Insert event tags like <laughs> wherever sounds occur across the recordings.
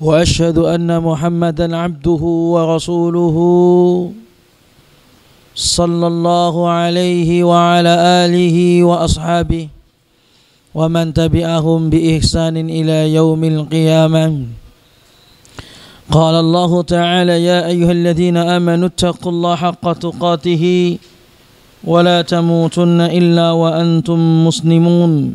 واشهد ان محمدا عبده ورسوله صلى الله عليه وعلى اله واصحابه ومن تبعهم باحسان الى يوم القيامه قال الله تعالى يا ايها الذين امنوا اتقوا الله حق تقاته ولا تموتن الا وانتم مسلمون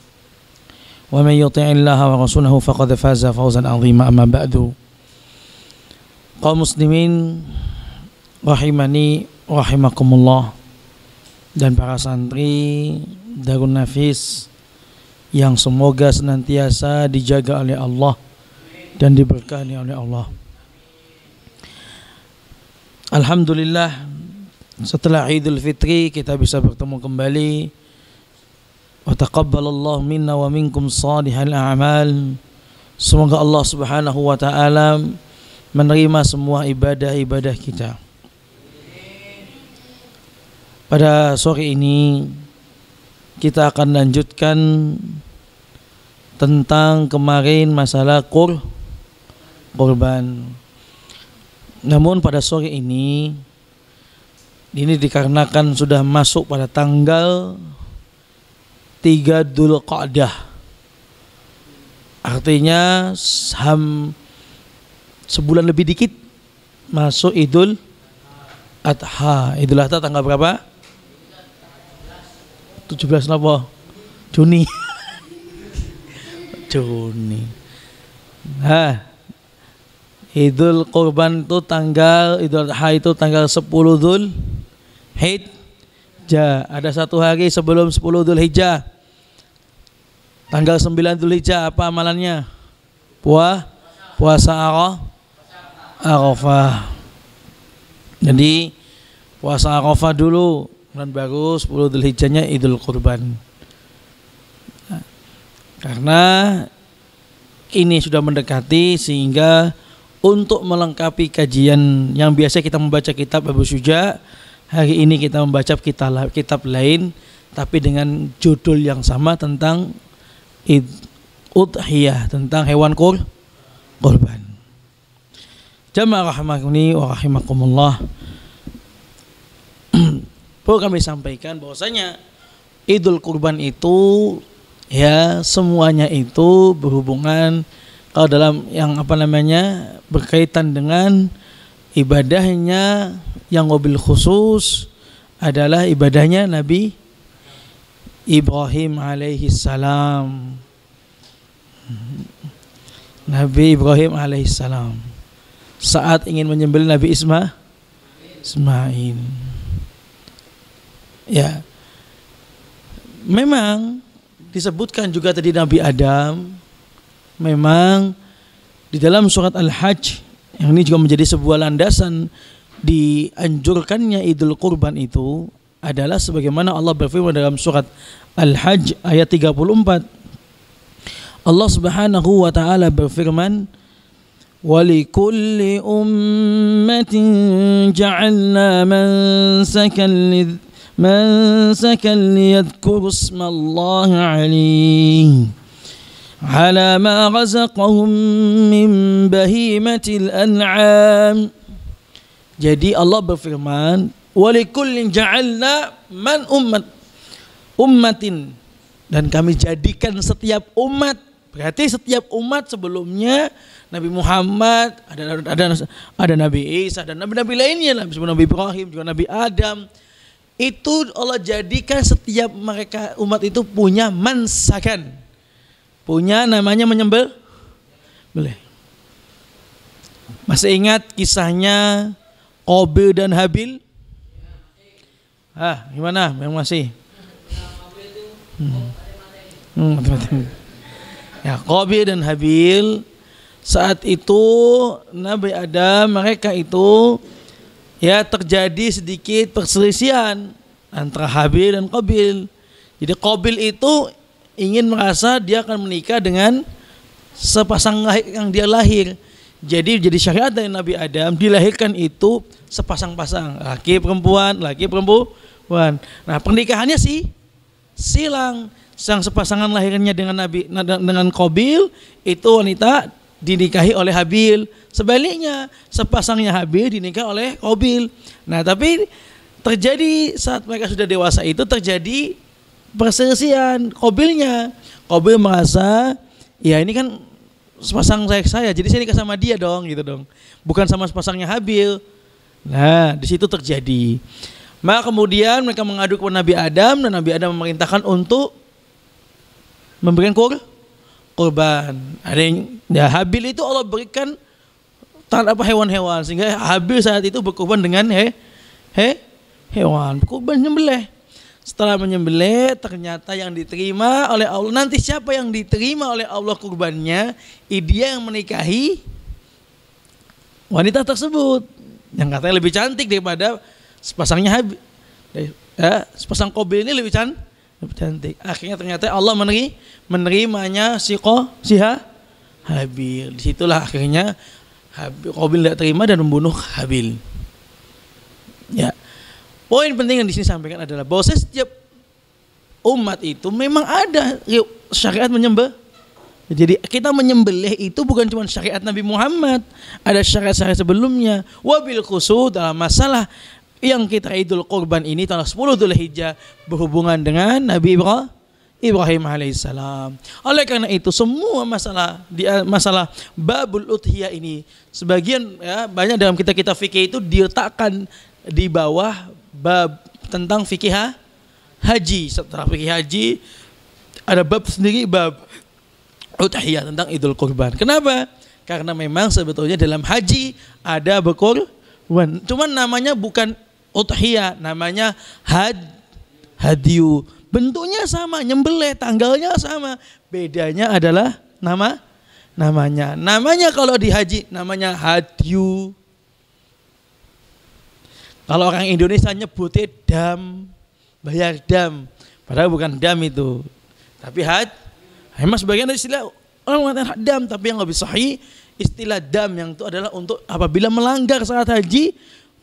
ومن يطع الله ورسوله فقد فاز فوزا عظيما اما بعد kaum muslimin rahimani rahimakumullah dan para santri Darun Nafis yang semoga senantiasa dijaga oleh Allah dan diberkahi oleh Allah. Alhamdulillah setelah Idul Fitri kita bisa bertemu kembali وتقبل الله منا ومنكم صالح الأعمال Semoga Allah subhanahu wa ta'ala menerima semua ibadah-ibadah kita Pada sore ini kita akan lanjutkan tentang kemarin masalah kur kurban Namun pada sore ini ini dikarenakan sudah masuk pada tanggal Tiga 3 Dzulqa'dah. Artinya ham sebulan lebih dikit masuk Idul Adha. Idul Adha tanggal berapa? 17 nopo Juni. <laughs> Juni. Hah. Idul Kurban itu tanggal Idul Adha itu tanggal 10 Dul. Hit Dzulhijjah. Ada satu hari sebelum 10 Dzulhijjah. Tanggal 9 Dzulhijjah apa amalannya? Puah, puasa Arafah. Arafah. Jadi puasa Arafah dulu, dan baru 10 Dzulhijjahnya Idul Kurban. karena ini sudah mendekati sehingga untuk melengkapi kajian yang biasa kita membaca kitab Abu Suja' hari ini kita membaca kitab, kitab lain tapi dengan judul yang sama tentang udhiyah tentang hewan kur, kurban. Jamaah rahmatuni wa rahimakumullah. <clears throat> Perlu kami sampaikan bahwasanya Idul Kurban itu ya semuanya itu berhubungan kalau dalam yang apa namanya berkaitan dengan ibadahnya yang mobil khusus adalah ibadahnya Nabi Ibrahim alaihi salam. Nabi Ibrahim alaihi salam saat ingin menyembelih Nabi Isma Ismail. Ya. Memang disebutkan juga tadi Nabi Adam memang di dalam surat Al-Hajj yang ini juga menjadi sebuah landasan dianjurkannya Idul Kurban itu adalah sebagaimana Allah berfirman dalam surat Al-Hajj ayat 34. Allah Subhanahu wa taala berfirman, "Walikulli ummatin ja'alna mansakan lid mansakan على ما رزقهم من بهيمة الأنعام jadi Allah berfirman walikullin ja'alna man ummat ummatin dan kami jadikan setiap umat berarti setiap umat sebelumnya Nabi Muhammad ada ada ada Nabi Isa dan nabi-nabi lainnya Nabi Nabi Ibrahim juga Nabi Adam itu Allah jadikan setiap mereka umat itu punya mansakan punya namanya menyembel boleh masih ingat kisahnya Qabil dan Habil ah gimana yang masih hmm. Hmm, ya Qabil dan Habil saat itu Nabi Adam mereka itu ya terjadi sedikit perselisihan antara Habil dan Kobil. Jadi Kobil itu ingin merasa dia akan menikah dengan sepasang yang dia lahir. Jadi jadi syariat dari Nabi Adam dilahirkan itu sepasang-pasang laki perempuan, laki perempuan. Nah pernikahannya sih silang sang sepasangan lahirnya dengan Nabi dengan Kobil itu wanita dinikahi oleh Habil. Sebaliknya sepasangnya Habil dinikahi oleh Kobil. Nah tapi terjadi saat mereka sudah dewasa itu terjadi perselisihan kobilnya kobil merasa ya ini kan sepasang saya saya jadi saya nikah sama dia dong gitu dong bukan sama sepasangnya Habil nah di situ terjadi maka kemudian mereka mengadu kepada Nabi Adam dan Nabi Adam memerintahkan untuk memberikan kur kurban ada yang ya Habil itu Allah berikan apa hewan-hewan sehingga Habil saat itu berkorban dengan he he hewan kurban nyembelih setelah menyembelih, ternyata yang diterima oleh Allah. Nanti siapa yang diterima oleh Allah kurbannya? Dia yang menikahi wanita tersebut. Yang katanya lebih cantik daripada sepasangnya Habib. Ya, sepasang Kobe ini lebih cantik. Akhirnya ternyata Allah meneri, menerimanya si Ko, si ha, Habil. Disitulah akhirnya Habil, tidak terima dan membunuh Habil. Ya, poin penting yang di sini sampaikan adalah bahwa setiap umat itu memang ada yuk syariat menyembah. Jadi kita menyembelih itu bukan cuma syariat Nabi Muhammad, ada syariat-syariat sebelumnya. Wabil khusus dalam masalah yang kita idul korban ini tanggal 10 Dhul Hijjah berhubungan dengan Nabi Ibrahim Ibrahim alaihissalam. Oleh karena itu semua masalah di masalah babul uthiyah ini sebagian ya banyak dalam kita kita fikih itu diletakkan di bawah bab tentang fikih haji. Setelah fikih haji ada bab sendiri bab utahiyah tentang idul kurban. Kenapa? Karena memang sebetulnya dalam haji ada berkorban. Cuman namanya bukan utahiyah, namanya had hadiu. Bentuknya sama, nyembelih, tanggalnya sama. Bedanya adalah nama namanya. Namanya kalau di haji namanya hadiu kalau orang Indonesia nyebutnya dam, bayar dam. Padahal bukan dam itu. Tapi had, emang eh, sebagian dari istilah orang mengatakan dam, tapi yang lebih sahih istilah dam yang itu adalah untuk apabila melanggar saat haji,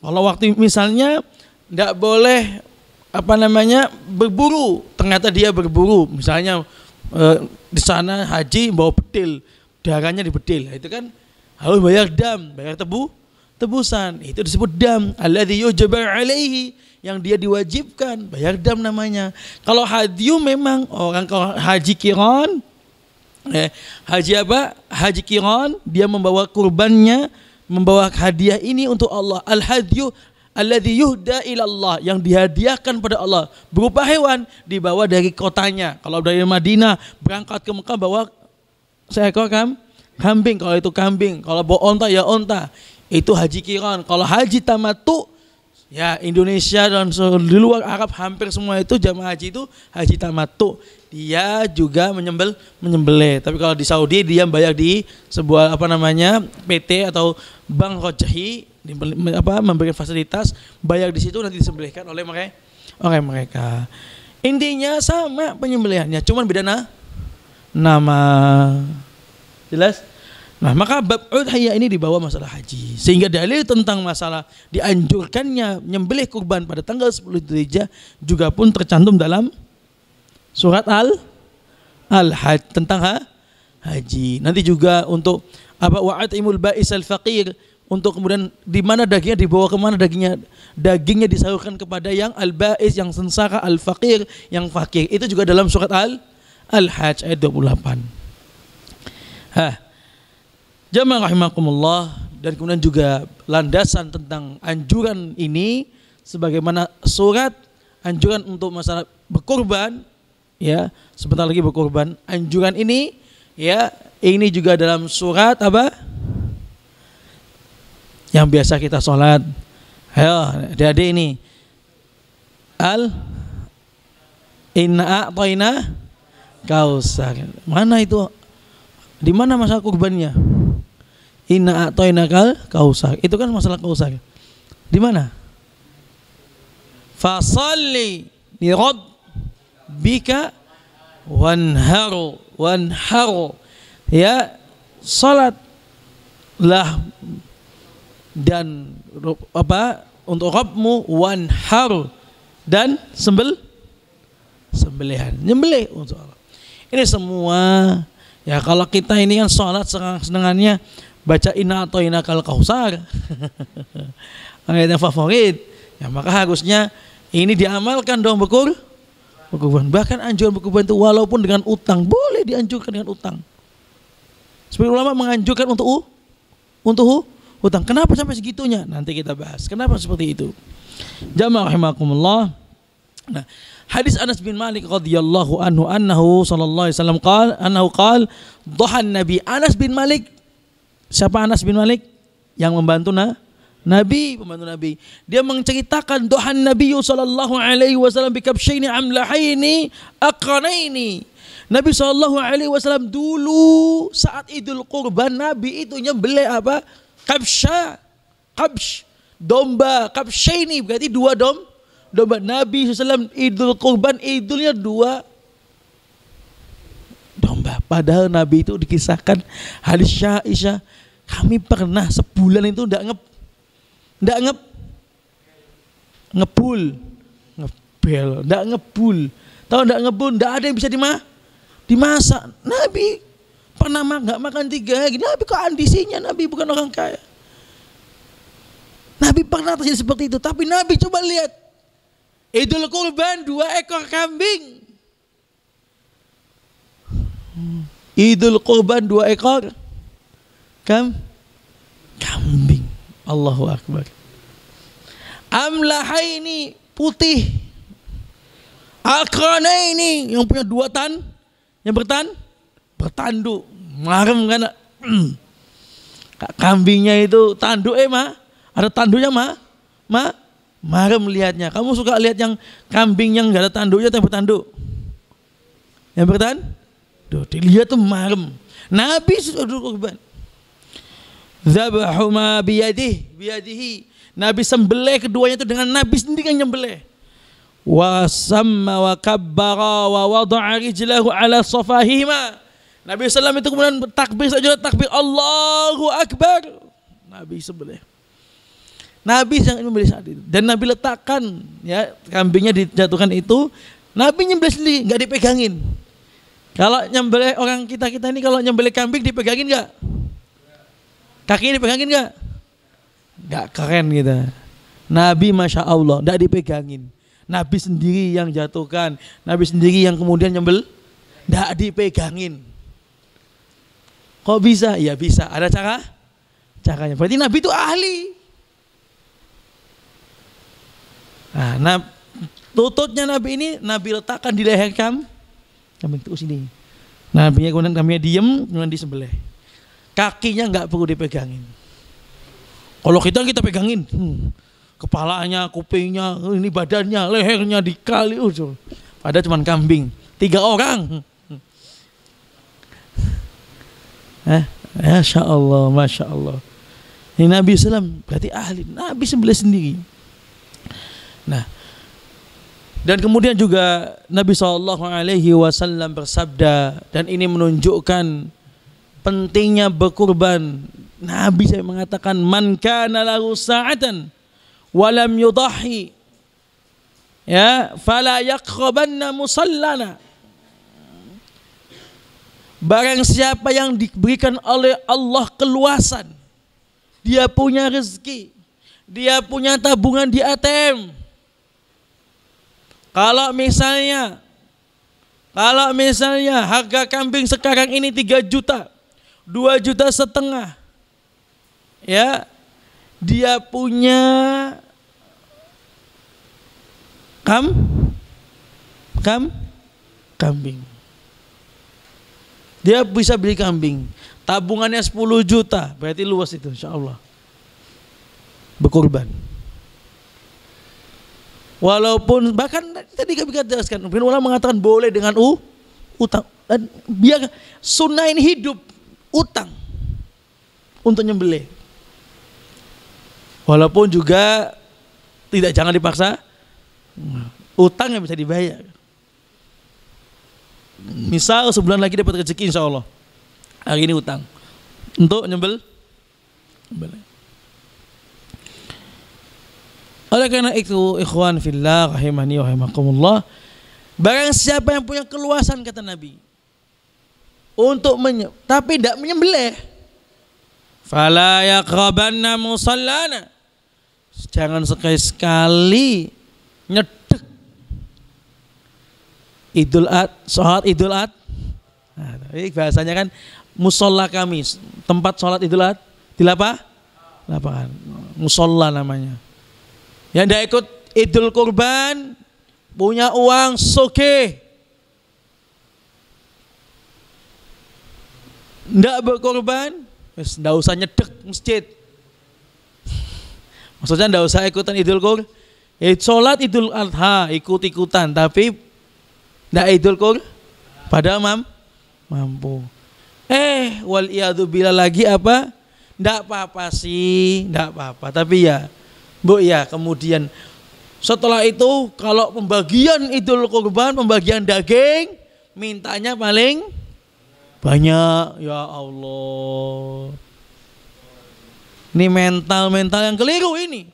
kalau waktu misalnya tidak boleh apa namanya berburu, ternyata dia berburu, misalnya e, di sana haji bawa petil, darahnya di petil, itu kan harus bayar dam, bayar tebu, tebusan. Itu disebut dam. Alladhi yujabar alaihi. Yang dia diwajibkan. Bayar dam namanya. Kalau hadyu memang orang kalau haji kiron. Eh, haji apa? Haji kiron. Dia membawa kurbannya. Membawa hadiah ini untuk Allah. Al-hadyu alladhi yuhda ilallah yang dihadiahkan pada Allah berupa hewan dibawa dari kotanya kalau dari Madinah berangkat ke Mekah bawa seekor kam kambing kalau itu kambing kalau bawa onta ya onta itu haji kiron. Kalau haji tamatu ya Indonesia dan di luar Arab hampir semua itu jamaah haji itu haji tamatu. Dia juga menyembel menyembelih. Tapi kalau di Saudi dia bayar di sebuah apa namanya PT atau bank rojahi apa memberikan fasilitas bayar di situ nanti disembelihkan oleh mereka oleh mereka. Intinya sama penyembelihannya, cuman beda nah nama. Jelas? Nah, maka bab udhiyah ini dibawa masalah haji. Sehingga dalil tentang masalah dianjurkannya menyembelih kurban pada tanggal 10 Dzulhijjah juga pun tercantum dalam surat Al al Haj tentang ha? haji. Nanti juga untuk apa wa'atimul ba'is al-faqir untuk kemudian di mana dagingnya dibawa kemana dagingnya dagingnya disalurkan kepada yang al-ba'is yang sengsara al-faqir yang fakir itu juga dalam surat al al Haj ayat 28. Hah. Jamaah rahimakumullah dan kemudian juga landasan tentang anjuran ini sebagaimana surat anjuran untuk masalah berkorban ya sebentar lagi berkorban anjuran ini ya ini juga dalam surat apa yang biasa kita sholat ya jadi ini al inna a'tayna kausar mana itu di mana masalah kurbannya Inna atoinakal kausar. Itu kan masalah kausar. Di mana? Fasalli li bika wanharu wanharu. Ya, salat lah dan apa untuk robmu wanhar dan sembel sembelihan nyembelih untuk Allah ini semua ya kalau kita ini kan sholat senang senangannya baca ina atau ina kal kausar ayat <laughs> yang favorit ya maka harusnya ini diamalkan dong bekur bekuban bahkan anjuran bekuban itu walaupun dengan utang boleh dianjurkan dengan utang sebagai ulama menganjurkan untuk u, untuk utang kenapa sampai segitunya nanti kita bahas kenapa seperti itu jamaah rahimakumullah nah Hadis Anas bin Malik radhiyallahu anhu annahu sallallahu alaihi wasallam qala annahu qala dhahan nabi Anas bin Malik Siapa Anas bin Malik yang membantu na? Nabi pembantu Nabi. Dia menceritakan doa Nabi sallallahu alaihi wasallam bi kabsyaini amlahaini aqranaini. Nabi sallallahu alaihi wasallam dulu saat Idul Kurban Nabi itu nyembelih apa? Kabsya. Kabsy. Domba. Kabsyaini berarti dua dom domba. Nabi saw Idul Kurban idulnya dua domba. Padahal Nabi itu dikisahkan hadis Aisyah kami pernah sebulan itu ndak ngep ndak ngep ngebul ngebel ndak ngebul tahu ndak ngebul ndak ada yang bisa dima dimasak Nabi pernah mah nggak makan tiga hari Nabi kok andisinya Nabi bukan orang kaya Nabi pernah terjadi seperti itu tapi Nabi coba lihat Idul Kurban dua ekor kambing hmm. Idul Kurban dua ekor Kam kambing. Allahu Akbar. Amlaha ini putih. Akrana ini yang punya dua tan, yang bertan, bertanduk, marem kan. Hmm. Kambingnya itu tanduk eh ma, ada tanduknya ma, ma, marem lihatnya. Kamu suka lihat yang kambing yang gak ada tanduknya yang bertanduk? Yang bertan? Duh, dilihat tuh marem. Nabi sudah Zabahuma biyadih, biyadihi. Nabi sembelih keduanya itu dengan Nabi sendiri yang nyembelih. Wa samma wa kabbara wa wada'a rijlahu ala safahihima. Nabi SAW itu kemudian takbir saja takbir Allahu Akbar. Nabi sembelih. Nabi sangat membeli saat itu dan Nabi letakkan ya kambingnya dijatuhkan itu Nabi nyembelih sendiri nggak dipegangin. Kalau nyembelih orang kita kita ini kalau nyembelih kambing dipegangin nggak? kaki ini pegangin gak? Gak keren gitu. Nabi Masya Allah, gak dipegangin. Nabi sendiri yang jatuhkan. Nabi sendiri yang kemudian nyembel. Gak dipegangin. Kok bisa? Ya bisa. Ada cara? Caranya. Berarti Nabi itu ahli. Nah, nah tututnya Nabi ini Nabi letakkan di leher kamu Kami sini, sini. Nabi kemudian kami diem, kemudian disembelih. Kakinya nggak perlu dipegangin. Kalau kita kita pegangin, hmm, kepalanya, kupingnya, ini badannya, lehernya dikali. Uh, Padahal cuman kambing, tiga orang. Hmm. Hmm. Eh, Masya Allah, Masya Allah. Ini Nabi Sallam berarti ahli. Nabi sembelih sendiri. Nah, dan kemudian juga Nabi Shallallahu Alaihi Wasallam bersabda dan ini menunjukkan pentingnya berkurban. Nabi saya mengatakan man kana lahu sa'atan walam yudahi ya fala yaqrabanna musallana Barang siapa yang diberikan oleh Allah keluasan dia punya rezeki dia punya tabungan di ATM kalau misalnya kalau misalnya harga kambing sekarang ini 3 juta dua juta setengah. Ya. Dia punya kam kam kambing. Dia bisa beli kambing. Tabungannya 10 juta, berarti luas itu insya Allah. Berkorban. Walaupun bahkan tadi kami kan jelaskan, mungkin ulama mengatakan boleh dengan u, utang dan biar sunnah ini hidup utang untuk nyembelih. Walaupun juga tidak jangan dipaksa, utang yang bisa dibayar. Misal sebulan lagi dapat rezeki insya Allah. Hari ini utang. Untuk nyembel. nyembel. Oleh karena itu ikhwan fillah rahimahni wa rahimahkumullah. Barang siapa yang punya keluasan kata Nabi untuk menye tapi tidak menyembelih. Fala yaqrabanna musallana. Jangan sekali-sekali nyedek. Idul Ad, sholat Idul Ad. Nah, ini bahasanya kan musola kami, tempat sholat Idul Ad di lapa? Lapangan. Musola namanya. Yang tidak ikut Idul Kurban punya uang Okay. tidak berkorban, tidak usah nyedek masjid. Maksudnya tidak usah ikutan idul kur. Eh, sholat idul adha ikut-ikutan, tapi tidak idul kur. Padahal mam, mampu. Eh, wal bila lagi apa? Tidak apa-apa sih, tidak apa-apa. Tapi ya, bu ya kemudian setelah itu kalau pembagian idul kurban, pembagian daging, mintanya paling banyak ya Allah. Ini mental-mental yang keliru ini.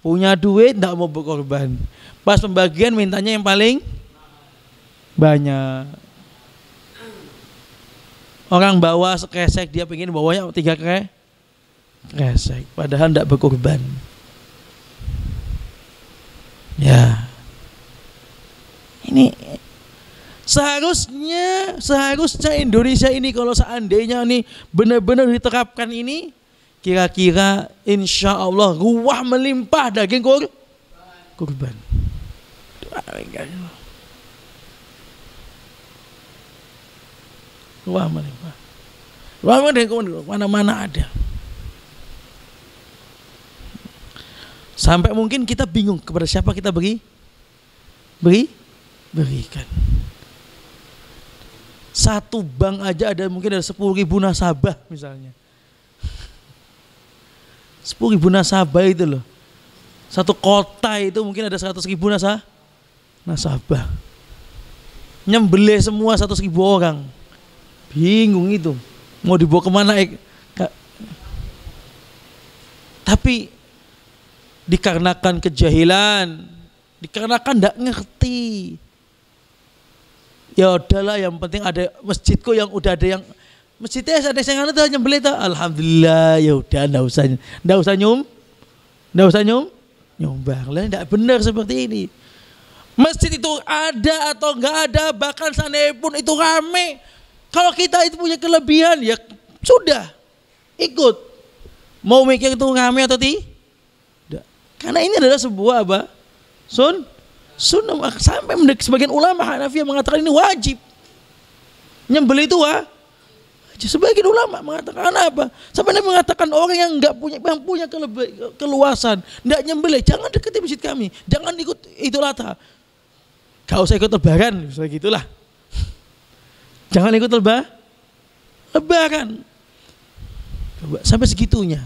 Punya duit tidak mau berkorban. Pas pembagian mintanya yang paling banyak. Orang bawa sekesek dia pengen bawanya tiga kre kresek. Padahal tidak berkorban. Ya. Ini Seharusnya, seharusnya Indonesia ini kalau seandainya nih benar-benar diterapkan ini, kira-kira insya Allah ruah melimpah daging kur kurban. Ruah melimpah. Ruah melimpah mana-mana ada. Sampai mungkin kita bingung kepada siapa kita beri beri berikan. Satu bank aja ada mungkin ada sepuluh ribu nasabah misalnya. sepuluh ribu nasabah itu loh. Satu kota itu mungkin ada seratus ribu nasa, nasabah. Nyembelih semua 100 ribu orang. Bingung itu. Mau dibawa kemana? Eh, Tapi dikarenakan kejahilan, dikarenakan tidak ngerti, ya udahlah yang penting ada masjidku yang udah ada yang masjidnya ada yang ada yang beli, tuh alhamdulillah ya udah ndak usah ndak usah nyum ndak usah nyum nyumbang lah ndak benar seperti ini masjid itu ada atau enggak ada bahkan sana pun itu rame kalau kita itu punya kelebihan ya sudah ikut mau mikir itu rame atau tidak karena ini adalah sebuah apa sun Sunnah sampai sebagian ulama Hanafi mengatakan ini wajib. Nyembeli itu wah. Sebagian ulama mengatakan apa? Sampai Nabi mengatakan orang yang nggak punya yang punya keluasan, nggak nyembeli jangan deketi masjid kami, jangan ikut itu lata. kau saya ikut lebaran, misalnya gitulah. Jangan ikut leba, lebaran. Sampai segitunya.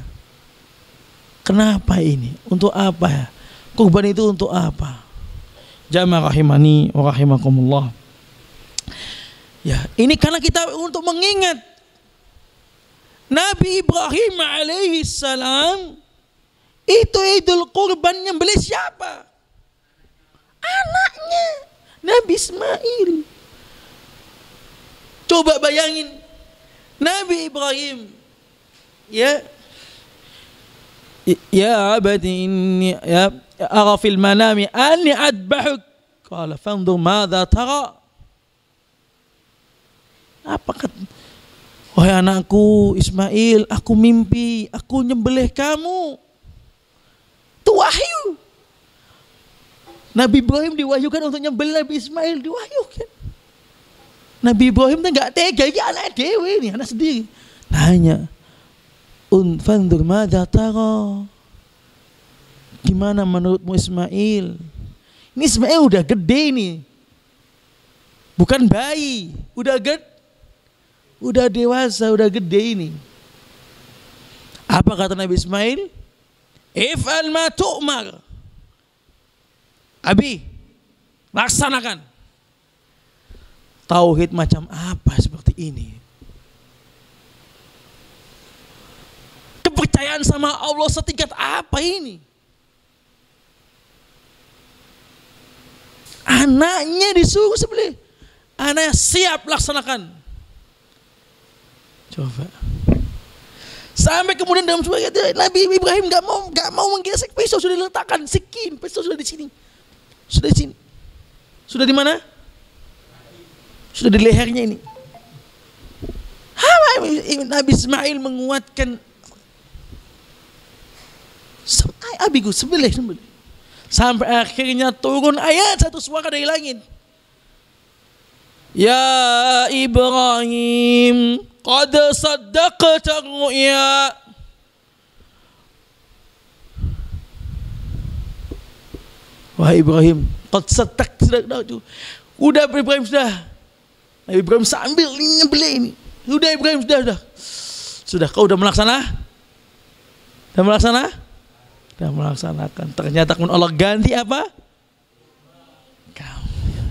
Kenapa ini? Untuk apa? ya Kurban itu untuk apa? jamaah rahimani wa rahimakumullah. Ya, ini karena kita untuk mengingat Nabi Ibrahim alaihi salam itu idul kurban yang beli siapa? Anaknya Nabi Ismail. Coba bayangin Nabi Ibrahim ya Ya abadi ini ya أرى في المنام أني أذبحك قال فانظر ماذا ترى Apakah Wahai anakku Ismail, aku mimpi, aku nyembelih kamu. Itu wahyu. Nabi Ibrahim diwahyukan untuk nyembelih Nabi Ismail, diwahyukan. Nabi Ibrahim tuh nggak tega, ini anak dewi ini, anak sendiri. Nanya, unfandur madza tahu? Gimana menurutmu Ismail? Ini Ismail udah gede nih. Bukan bayi, udah gede. Udah dewasa, udah gede ini. Apa kata Nabi Ismail? If'al ma tu'mar. Abi, laksanakan. Tauhid macam apa seperti ini? Kepercayaan sama Allah setingkat apa ini? Anaknya disuruh sebeli Anaknya siap laksanakan. Coba. Sampai kemudian dalam sebuah Nabi Ibrahim nggak mau nggak mau menggesek pisau sudah diletakkan sikin pisau sudah di sini sudah di sini sudah di mana sudah di lehernya ini Nabi Ismail menguatkan Abi gue sebelah Sampai akhirnya turun ayat satu suara dari langit. Ya Ibrahim, qad saddaqta ru'ya. Wahai Ibrahim, qad saddaqta Udah Ibrahim sudah. Ibrahim sambil nyebelin ini. Sudah Ibrahim sudah sudah. Sudah kau sudah melaksana? Sudah melaksana? dan melaksanakan. Ternyata kemudian Allah ganti apa? Kamu.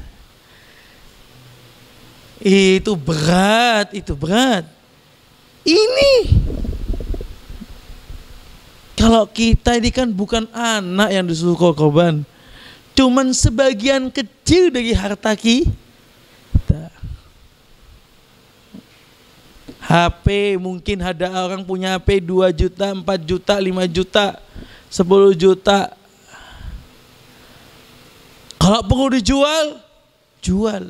Itu berat, itu berat. Ini kalau kita ini kan bukan anak yang disuruh korban. Cuman sebagian kecil dari harta kita. HP mungkin ada orang punya HP 2 juta, 4 juta, 5 juta. 10 juta. Kalau perlu dijual, jual.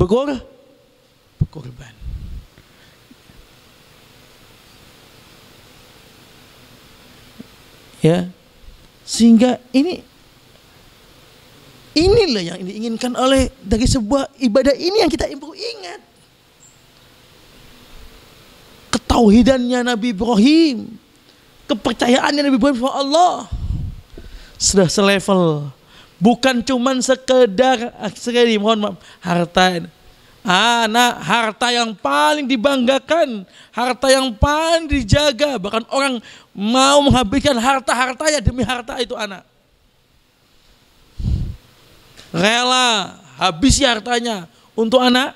Berkorban, berkorban. Ya. Sehingga ini inilah yang diinginkan oleh dari sebuah ibadah ini yang kita perlu ingat. Ketauhidannya Nabi Ibrahim kepercayaannya yang lebih sama Allah sudah selevel bukan cuman sekedar sekali mohon maaf harta anak harta yang paling dibanggakan harta yang paling dijaga bahkan orang mau menghabiskan harta hartanya demi harta itu anak rela habisi hartanya untuk anak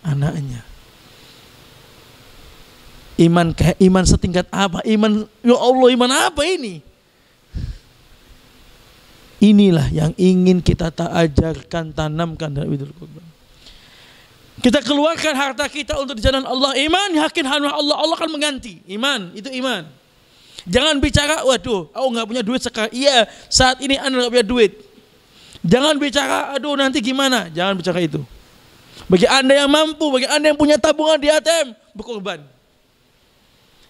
anaknya Iman kayak iman setingkat apa? Iman ya Allah, iman apa ini? Inilah yang ingin kita tak ajarkan, tanamkan dalam Idul Kurban. Kita keluarkan harta kita untuk di jalan Allah. Iman, yakin hanya Allah. Allah akan mengganti. Iman, itu iman. Jangan bicara, waduh, aku nggak punya duit sekarang. Iya, saat ini anda nggak punya duit. Jangan bicara, aduh nanti gimana. Jangan bicara itu. Bagi anda yang mampu, bagi anda yang punya tabungan di ATM, berkorban.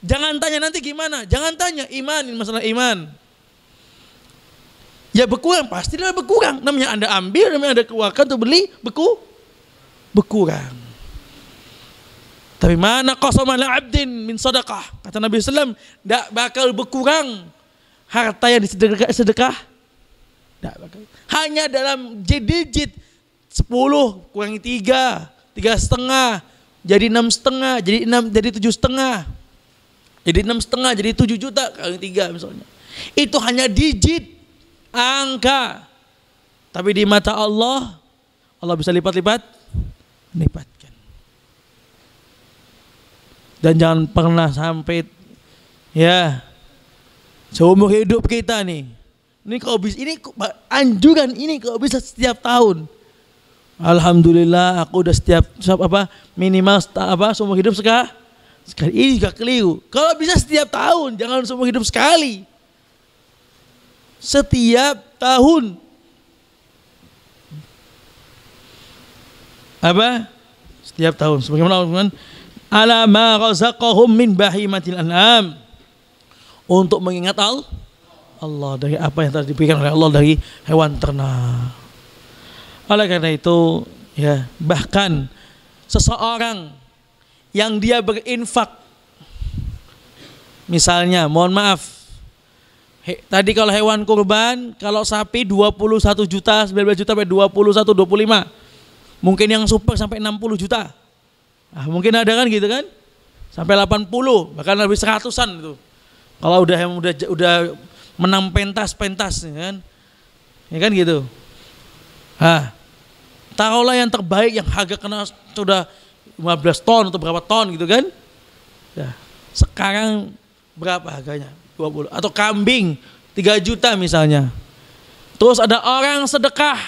Jangan tanya nanti gimana, jangan tanya ini masalah iman. Ya berkurang, pastilah berkurang. Namanya Anda ambil, namanya Anda keluarkan untuk beli, beku, berkurang. Tapi mana mana abdin min sedekah, Kata Nabi Sallam, tidak bakal berkurang harta yang disedekah. Sedekah. Tidak bakal. Hanya dalam digit 10 kurangi tiga, tiga setengah, jadi enam setengah, jadi enam, jadi tujuh setengah. Jadi ya, enam setengah, jadi tujuh juta kali tiga misalnya. Itu hanya digit, angka. Tapi di mata Allah, Allah bisa lipat-lipat, lipatkan. Dan jangan pernah sampai ya seumur hidup kita nih. Ini kalau bisa, ini anjuran ini kalau bisa setiap tahun. Alhamdulillah aku udah setiap, setiap apa minimal apa seumur hidup sekarang Sekali ini juga keliru. Kalau bisa setiap tahun, jangan seumur hidup sekali. Setiap tahun. Apa? Setiap tahun. Sebagaimana Allah SWT. Alama razaqahum min bahimatil an'am untuk mengingat Allah Allah dari apa yang telah diberikan oleh Allah dari hewan ternak. Oleh karena itu, ya bahkan seseorang yang dia berinfak. Misalnya, mohon maaf. He, tadi kalau hewan kurban, kalau sapi 21 juta, 19 juta sampai 21, 25. Mungkin yang super sampai 60 juta. Nah, mungkin ada kan gitu kan? Sampai 80, bahkan lebih seratusan itu. Kalau udah udah udah menang pentas-pentas ya kan. Ya kan gitu. ah tahulah yang terbaik yang harga kena sudah 15 ton atau berapa ton gitu kan. Ya. Sekarang berapa harganya? 20 atau kambing 3 juta misalnya. Terus ada orang sedekah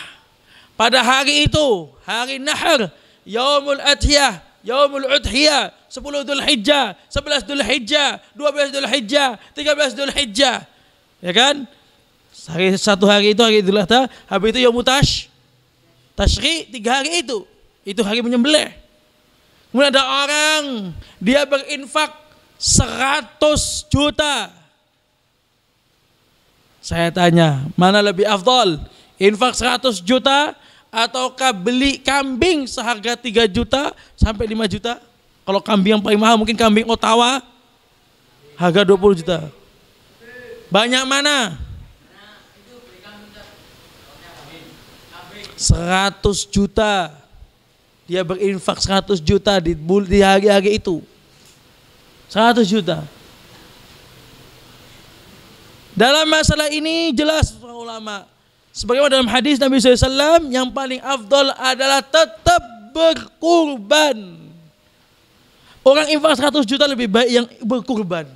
pada hari itu, hari Nahar, Yaumul Adhiyah, Yaumul Udhiyah, 10 Dhul Hijjah, 11 Dhul Hijjah, 12 Dhul Hijjah, 13 Dhul Hijjah. Ya kan? Hari satu hari itu hari Idul Adha, habis itu Yaumutash, Tashri, tiga hari itu. Itu hari menyembelih. Kemudian ada orang dia berinfak seratus juta. Saya tanya, mana lebih afdol? Infak seratus juta ataukah beli kambing seharga tiga juta sampai lima juta? Kalau kambing yang paling mahal mungkin kambing Ottawa harga dua puluh juta. Banyak mana? Seratus juta. Dia berinfak 100 juta di, di hari-hari itu. 100 juta. Dalam masalah ini jelas para ulama. Sebagaimana dalam hadis Nabi SAW yang paling afdol adalah tetap berkurban. Orang infak 100 juta lebih baik yang berkurban.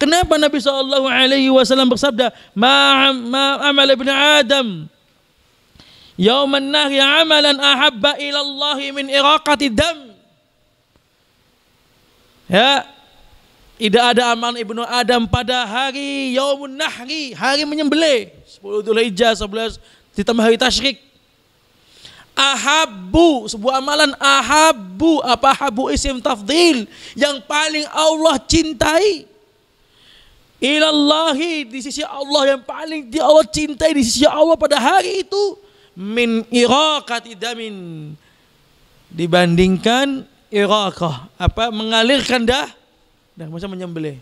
Kenapa Nabi SAW bersabda, "Ma ma amal ibn Adam yauman nahri amalan ahabba ilallahi min iraqati dam ya tidak ada amalan ibnu Adam pada hari yaumun nahri hari menyembelih 10 Dzulhijjah 11 ditambah hari tasyrik ahabbu sebuah amalan ahabbu apa habu isim tafdil yang paling Allah cintai ilallahi di sisi Allah yang paling di Allah cintai di sisi Allah pada hari itu min iraqati damin dibandingkan iraqah apa mengalirkan dah dan masa menyembelih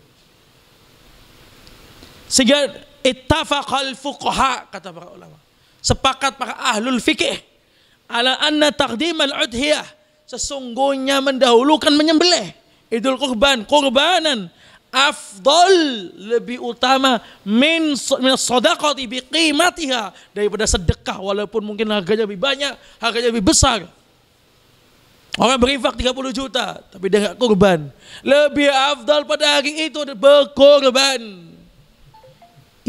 sehingga ittafaqal fuqaha kata para ulama sepakat para ahlul fikih ala anna al udhiyah sesungguhnya mendahulukan menyembelih idul kurban kurbanan afdol lebih utama min sodakoti biqimatiha daripada sedekah walaupun mungkin harganya lebih banyak harganya lebih besar orang berinfak 30 juta tapi dia gak kurban lebih afdal pada hari itu berkorban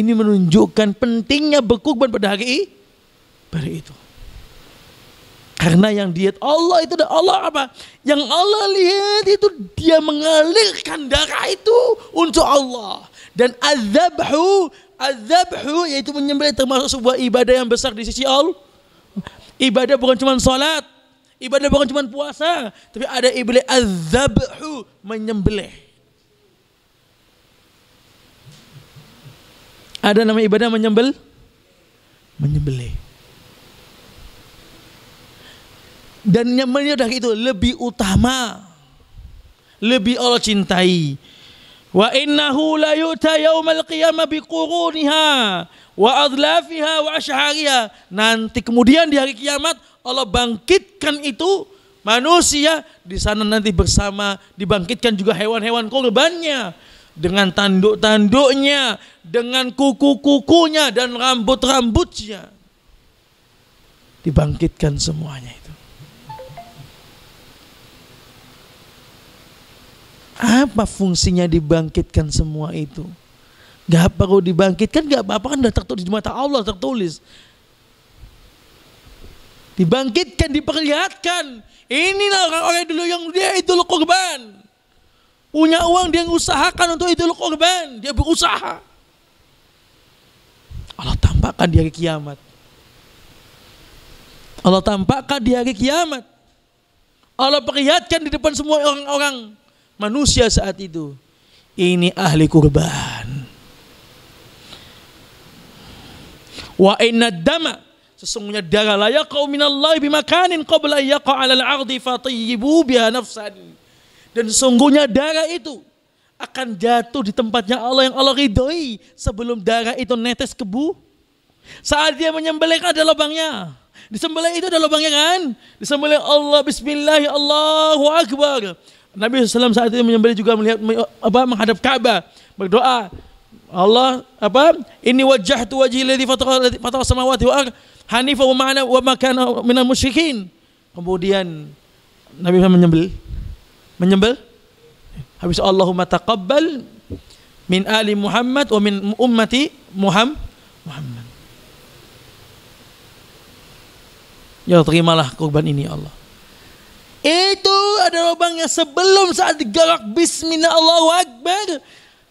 ini menunjukkan pentingnya berkorban pada hari pada itu karena yang diet Allah itu Allah apa? Yang Allah lihat itu dia mengalirkan darah itu untuk Allah. Dan azabhu, azabhu yaitu menyembelih termasuk sebuah ibadah yang besar di sisi Allah. Ibadah bukan cuma salat, ibadah bukan cuma puasa, tapi ada ibadah azabhu menyembelih. Ada nama ibadah menyembel? Menyembelih. dan yang menyadari itu lebih utama lebih Allah cintai wa innahu la yu'ta yaumal qiyamah biquruniha wa adlafiha wa ashariha nanti kemudian di hari kiamat Allah bangkitkan itu manusia di sana nanti bersama dibangkitkan juga hewan-hewan korbannya dengan tanduk-tanduknya dengan kuku-kukunya dan rambut-rambutnya dibangkitkan semuanya itu Apa fungsinya dibangkitkan semua itu? Gak perlu dibangkitkan, gak apa-apa kan udah tertulis di mata Allah tertulis. Dibangkitkan, diperlihatkan. Inilah orang-orang dulu yang dia itu korban. Punya uang dia usahakan untuk itu korban. Dia berusaha. Allah tampakkan di hari kiamat. Allah tampakkan di hari kiamat. Allah perlihatkan di depan semua orang-orang manusia saat itu ini ahli kurban. Wa inna dama sesungguhnya darah layak kau minallah bimakanin belayak kau alal ardi fatiyibu biha nafsan. Dan sesungguhnya darah itu akan jatuh di tempatnya Allah yang Allah ridhoi sebelum darah itu netes kebu Saat dia menyembelih ada lubangnya. Disembelih itu ada lubangnya kan? Disembelih Allah bismillah Allahu akbar. Nabi SAW saat itu menyembelih juga melihat apa menghadap Ka'bah berdoa Allah apa ini wajah tu wajhi ladzi fatara samawati wa hanifa wa ma'ana wa makana minal musyrikin kemudian Nabi SAW menyembelih menyembel habis Allahumma taqabbal min ali Muhammad wa min ummati Muhammad Muhammad Ya terimalah korban ini ya Allah itu ada lubang yang sebelum saat digalak bismillah Allahu Akbar.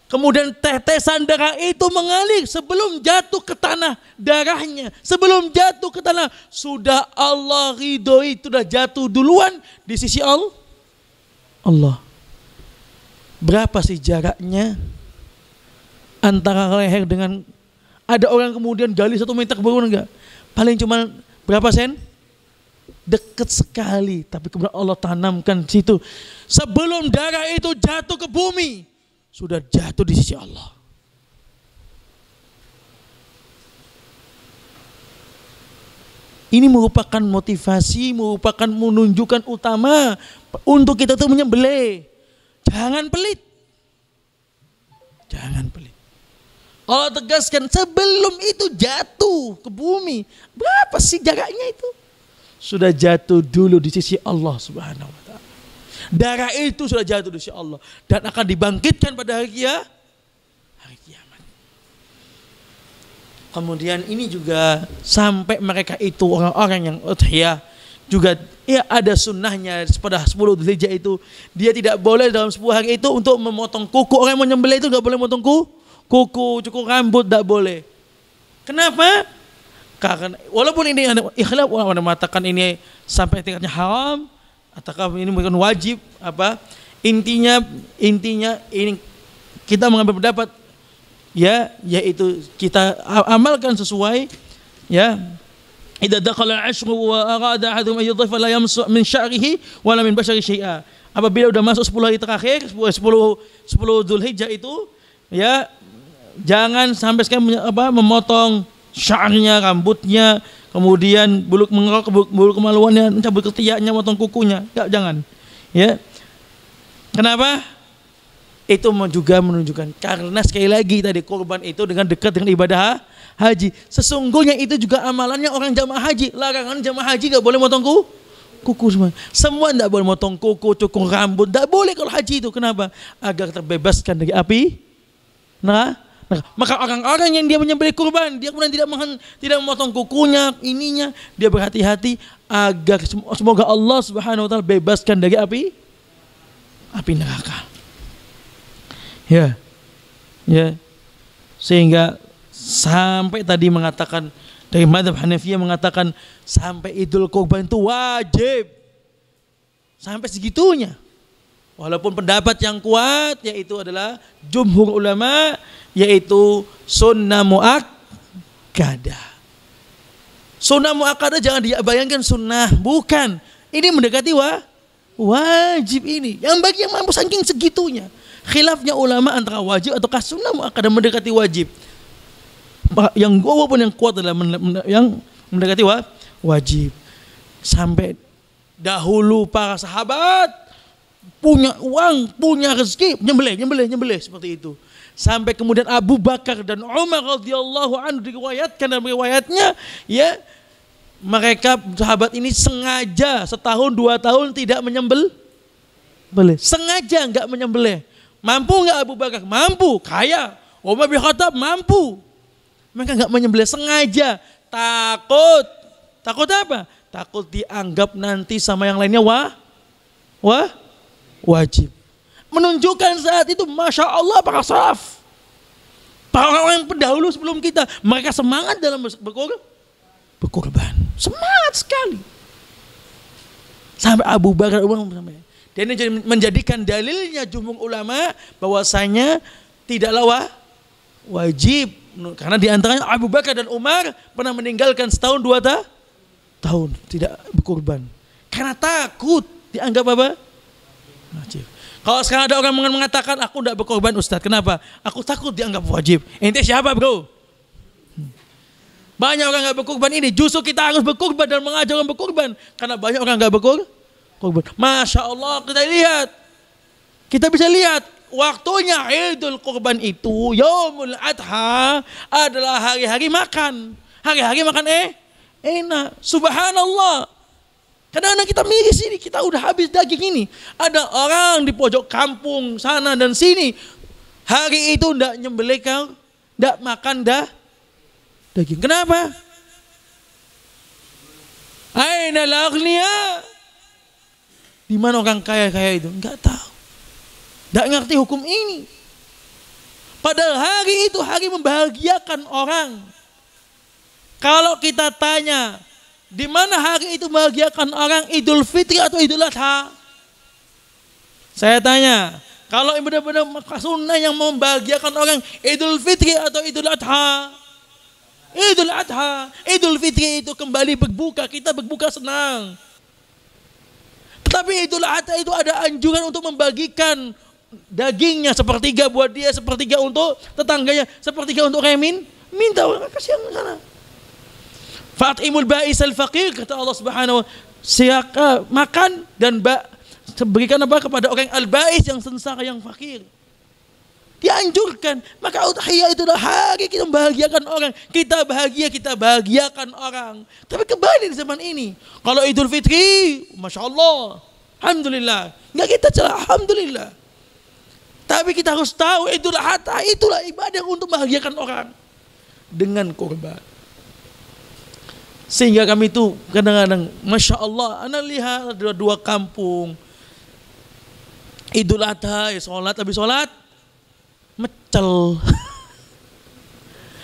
Kemudian tetesan darah itu mengalir sebelum jatuh ke tanah darahnya. Sebelum jatuh ke tanah. Sudah Allah ridho itu sudah jatuh duluan di sisi Allah. Allah. Berapa sih jaraknya antara leher dengan ada orang kemudian gali satu meter baru enggak? Paling cuma berapa sen? Dekat sekali. Tapi kemudian Allah tanamkan di situ. Sebelum darah itu jatuh ke bumi. Sudah jatuh di sisi Allah. Ini merupakan motivasi, merupakan menunjukkan utama untuk kita tuh menyembelih. Jangan pelit. Jangan pelit. Allah tegaskan sebelum itu jatuh ke bumi, berapa sih jaraknya itu? sudah jatuh dulu di sisi Allah Subhanahu wa taala. Darah itu sudah jatuh di sisi Allah dan akan dibangkitkan pada hari kiamat. Hari kiamat. Kemudian ini juga sampai mereka itu orang-orang yang ya juga ya ada sunnahnya pada 10 dzulhijja itu dia tidak boleh dalam 10 hari itu untuk memotong kuku orang yang menyembelih itu nggak boleh memotong kuku kuku cukup rambut tidak boleh kenapa karena walaupun ini ikhlaf ulama mengatakan ini sampai tingkatnya haram, ataukah ini bukan wajib apa? Intinya intinya ini kita mengambil pendapat ya yaitu kita amalkan sesuai ya idza dakhala ashru wa arada ahadum ay yudhifa la yamsu min sya'rihi wa la min bashari syai'a apabila sudah masuk 10 hari terakhir 10 10 Zulhijjah itu ya jangan sampai sekali apa memotong syarnya, rambutnya, kemudian bulu mengerok, bulu, bulu kemaluannya, mencabut ketiaknya, motong kukunya. Enggak, jangan. Ya. Kenapa? Itu juga menunjukkan karena sekali lagi tadi korban itu dengan dekat dengan ibadah haji. Sesungguhnya itu juga amalannya orang jamaah haji. Larangan jamaah haji nggak boleh motong kuku. Kuku semua. Semua tidak boleh motong kuku, cukur rambut. tidak boleh kalau haji itu. Kenapa? Agar terbebaskan dari api. Nah, maka orang-orang yang dia menyembelih kurban, dia kemudian tidak menghen, tidak memotong kukunya, ininya, dia berhati-hati agar semoga Allah Subhanahu wa taala bebaskan dari api api neraka. Ya. Ya. Sehingga sampai tadi mengatakan dari madhab Hanafi mengatakan sampai idul kurban itu wajib. Sampai segitunya. Walaupun pendapat yang kuat yaitu adalah jumhur ulama yaitu sunnah muakkadah. Sunnah muakkadah jangan dibayangkan sunnah, bukan. Ini mendekati wa, wajib ini. Yang bagi yang mampu saking segitunya. Khilafnya ulama antara wajib ataukah sunnah muakkadah mendekati wajib. Yang gue pun yang kuat adalah yang mendekati wa, wajib. Sampai dahulu para sahabat punya uang, punya rezeki, nyembelih, nyembelih, nyembelih seperti itu sampai kemudian Abu Bakar dan Umar radhiyallahu anhu diriwayatkan dan riwayatnya ya mereka sahabat ini sengaja setahun dua tahun tidak menyembel beli sengaja nggak menyembelih mampu nggak Abu Bakar mampu kaya Umar bin Khattab mampu mereka nggak menyembelih sengaja takut takut apa takut dianggap nanti sama yang lainnya wah wah wajib menunjukkan saat itu Masya Allah para salaf. Para orang yang pendahulu sebelum kita. Mereka semangat dalam berkorban. Berkorban. Semangat sekali. Sampai Abu Bakar Umar sampai. Dan ini menjadikan dalilnya jumhur ulama bahwasanya tidaklah wa, wajib karena diantaranya Abu Bakar dan Umar pernah meninggalkan setahun dua ta, tahun tidak berkorban karena takut dianggap apa? Wajib. Kalau sekarang ada orang mengatakan aku tidak berkorban Ustadz, kenapa? Aku takut dianggap wajib. Intinya siapa bro? Banyak orang nggak berkorban ini. Justru kita harus berkorban dan mengajak orang berkorban. Karena banyak orang nggak berkorban. Masya Allah kita lihat. Kita bisa lihat waktunya Idul korban itu yomul Adha adalah hari-hari makan. Hari-hari makan eh enak. Subhanallah. Kadang-kadang kita miris ini, kita udah habis daging ini. Ada orang di pojok kampung sana dan sini. Hari itu ndak nyembelih kau, ndak makan dah daging. Kenapa? Aina lagnia. Di mana orang kaya-kaya itu? Enggak tahu. Enggak ngerti hukum ini. Padahal hari itu hari membahagiakan orang. Kalau kita tanya, di mana hari itu membahagiakan orang Idul Fitri atau Idul Adha? Saya tanya, kalau benar-benar sunnah yang membahagiakan orang Idul Fitri atau Idul Adha? Idul Adha, Idul Fitri itu kembali berbuka, kita berbuka senang. Tetapi Idul Adha itu ada anjuran untuk membagikan dagingnya sepertiga buat dia, sepertiga untuk tetangganya, sepertiga untuk remin. Minta orang kasih yang sana. Fatimul ba'is al-faqir kata Allah Subhanahu siak siapa eh, makan dan ba, berikan apa kepada orang al-ba'is yang sengsara yang fakir. Dianjurkan. Maka udhiyah itu adalah hari kita membahagiakan orang. Kita bahagia, kita bahagiakan orang. Tapi kembali di zaman ini. Kalau Idul Fitri, Masya Allah. Alhamdulillah. Enggak kita celah, Alhamdulillah. Tapi kita harus tahu itulah hatta, itulah ibadah untuk membahagiakan orang. Dengan korban. Sehingga kami itu kadang-kadang, Masya Allah, Anda lihat ada dua kampung. Idul Adha, ya sholat, habis sholat, mecel.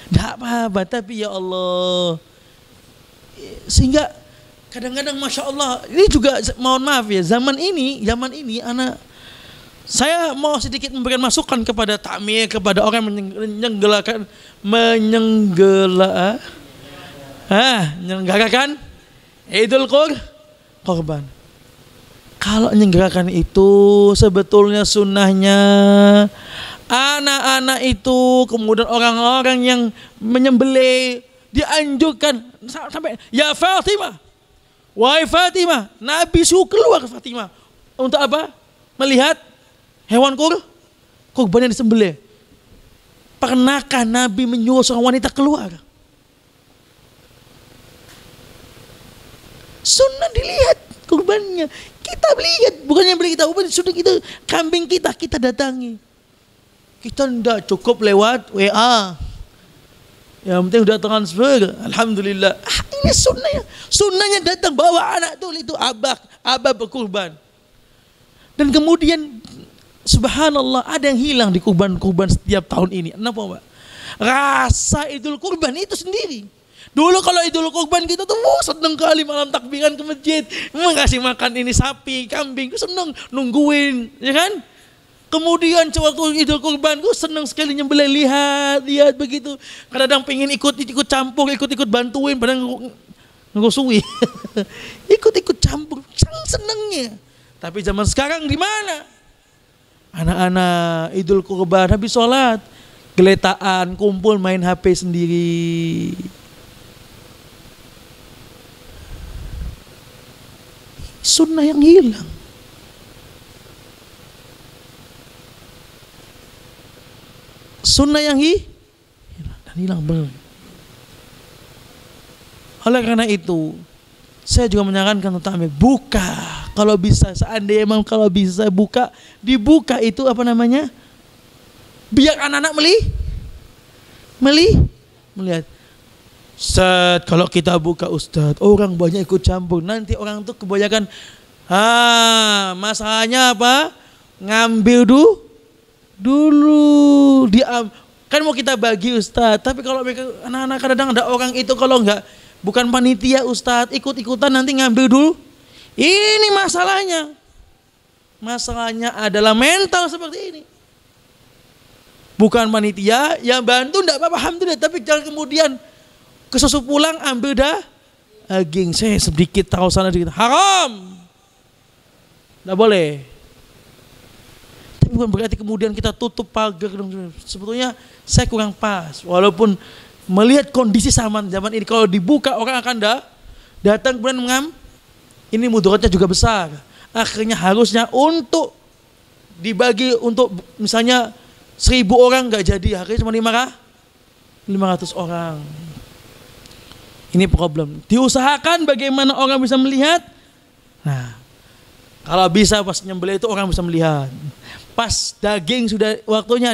Tidak <laughs> apa-apa, tapi ya Allah. Sehingga kadang-kadang Masya Allah, ini juga mohon maaf ya, zaman ini, zaman ini anak saya mau sedikit memberikan masukan kepada takmir kepada orang yang menyenggelakan menyenggela Hah, menyelenggarakan Idul kur korban. Kalau menyelenggarakan itu sebetulnya sunnahnya anak-anak itu kemudian orang-orang yang menyembelih dianjurkan sampai ya Fatimah Wahai Fatimah, Nabi suruh keluar Fatimah. Untuk apa? Melihat hewan kur, korban yang disembelih. Pernahkah Nabi menyuruh seorang wanita keluar? sunnah dilihat kurbannya. Kita lihat, bukannya beli kita kurban, sudah kita kambing kita kita datangi. Kita ndak cukup lewat WA. Yang penting udah transfer. Alhamdulillah. Ah, ini sunnahnya. Sunnahnya datang bawa anak tuh itu abah, abah berkurban. Dan kemudian subhanallah ada yang hilang di kurban-kurban setiap tahun ini. Kenapa, Pak? Rasa Idul Kurban itu sendiri. Dulu kalau Idul Kurban kita gitu tuh oh, seneng kali malam takbiran ke masjid. Ngasih makan ini sapi, kambing, gue seneng nungguin, ya kan? Kemudian coba cowokku Idul Kurban, gue seneng sekali nyembelih lihat, lihat begitu. Kadang pengen ikut ikut campur, ikut ikut bantuin, padahal ngusui. ikut ikut campur, seneng senengnya. Tapi zaman sekarang di mana? Anak-anak Idul Kurban habis sholat, geletaan, kumpul main HP sendiri. sunnah yang hilang. Sunnah yang hi, hilang dan hilang benar. Oleh karena itu, saya juga menyarankan tentang buka kalau bisa seandainya memang kalau bisa buka dibuka itu apa namanya biar anak-anak meli meli melihat Set, kalau kita buka Ustaz, orang banyak ikut campur. Nanti orang tuh kebanyakan, ha, ah, masalahnya apa? Ngambil du, dulu. Diam. Kan mau kita bagi Ustaz, tapi kalau anak-anak kadang ada orang itu kalau enggak, bukan panitia Ustaz, ikut-ikutan nanti ngambil dulu. Ini masalahnya. Masalahnya adalah mental seperti ini bukan panitia yang bantu enggak apa-apa alhamdulillah tapi jangan kemudian kesusu pulang ambil dah daging. Saya sedikit tahu sana sedikit. Haram. Tidak boleh. Tapi bukan berarti kemudian kita tutup pagar. Sebetulnya saya kurang pas. Walaupun melihat kondisi zaman zaman ini kalau dibuka orang akan dah datang kemudian mengam ini mudaratnya juga besar akhirnya harusnya untuk dibagi untuk misalnya seribu orang nggak jadi akhirnya cuma lima ratus orang ini problem. Diusahakan bagaimana orang bisa melihat. Nah, kalau bisa pas nyembelih itu orang bisa melihat. Pas daging sudah waktunya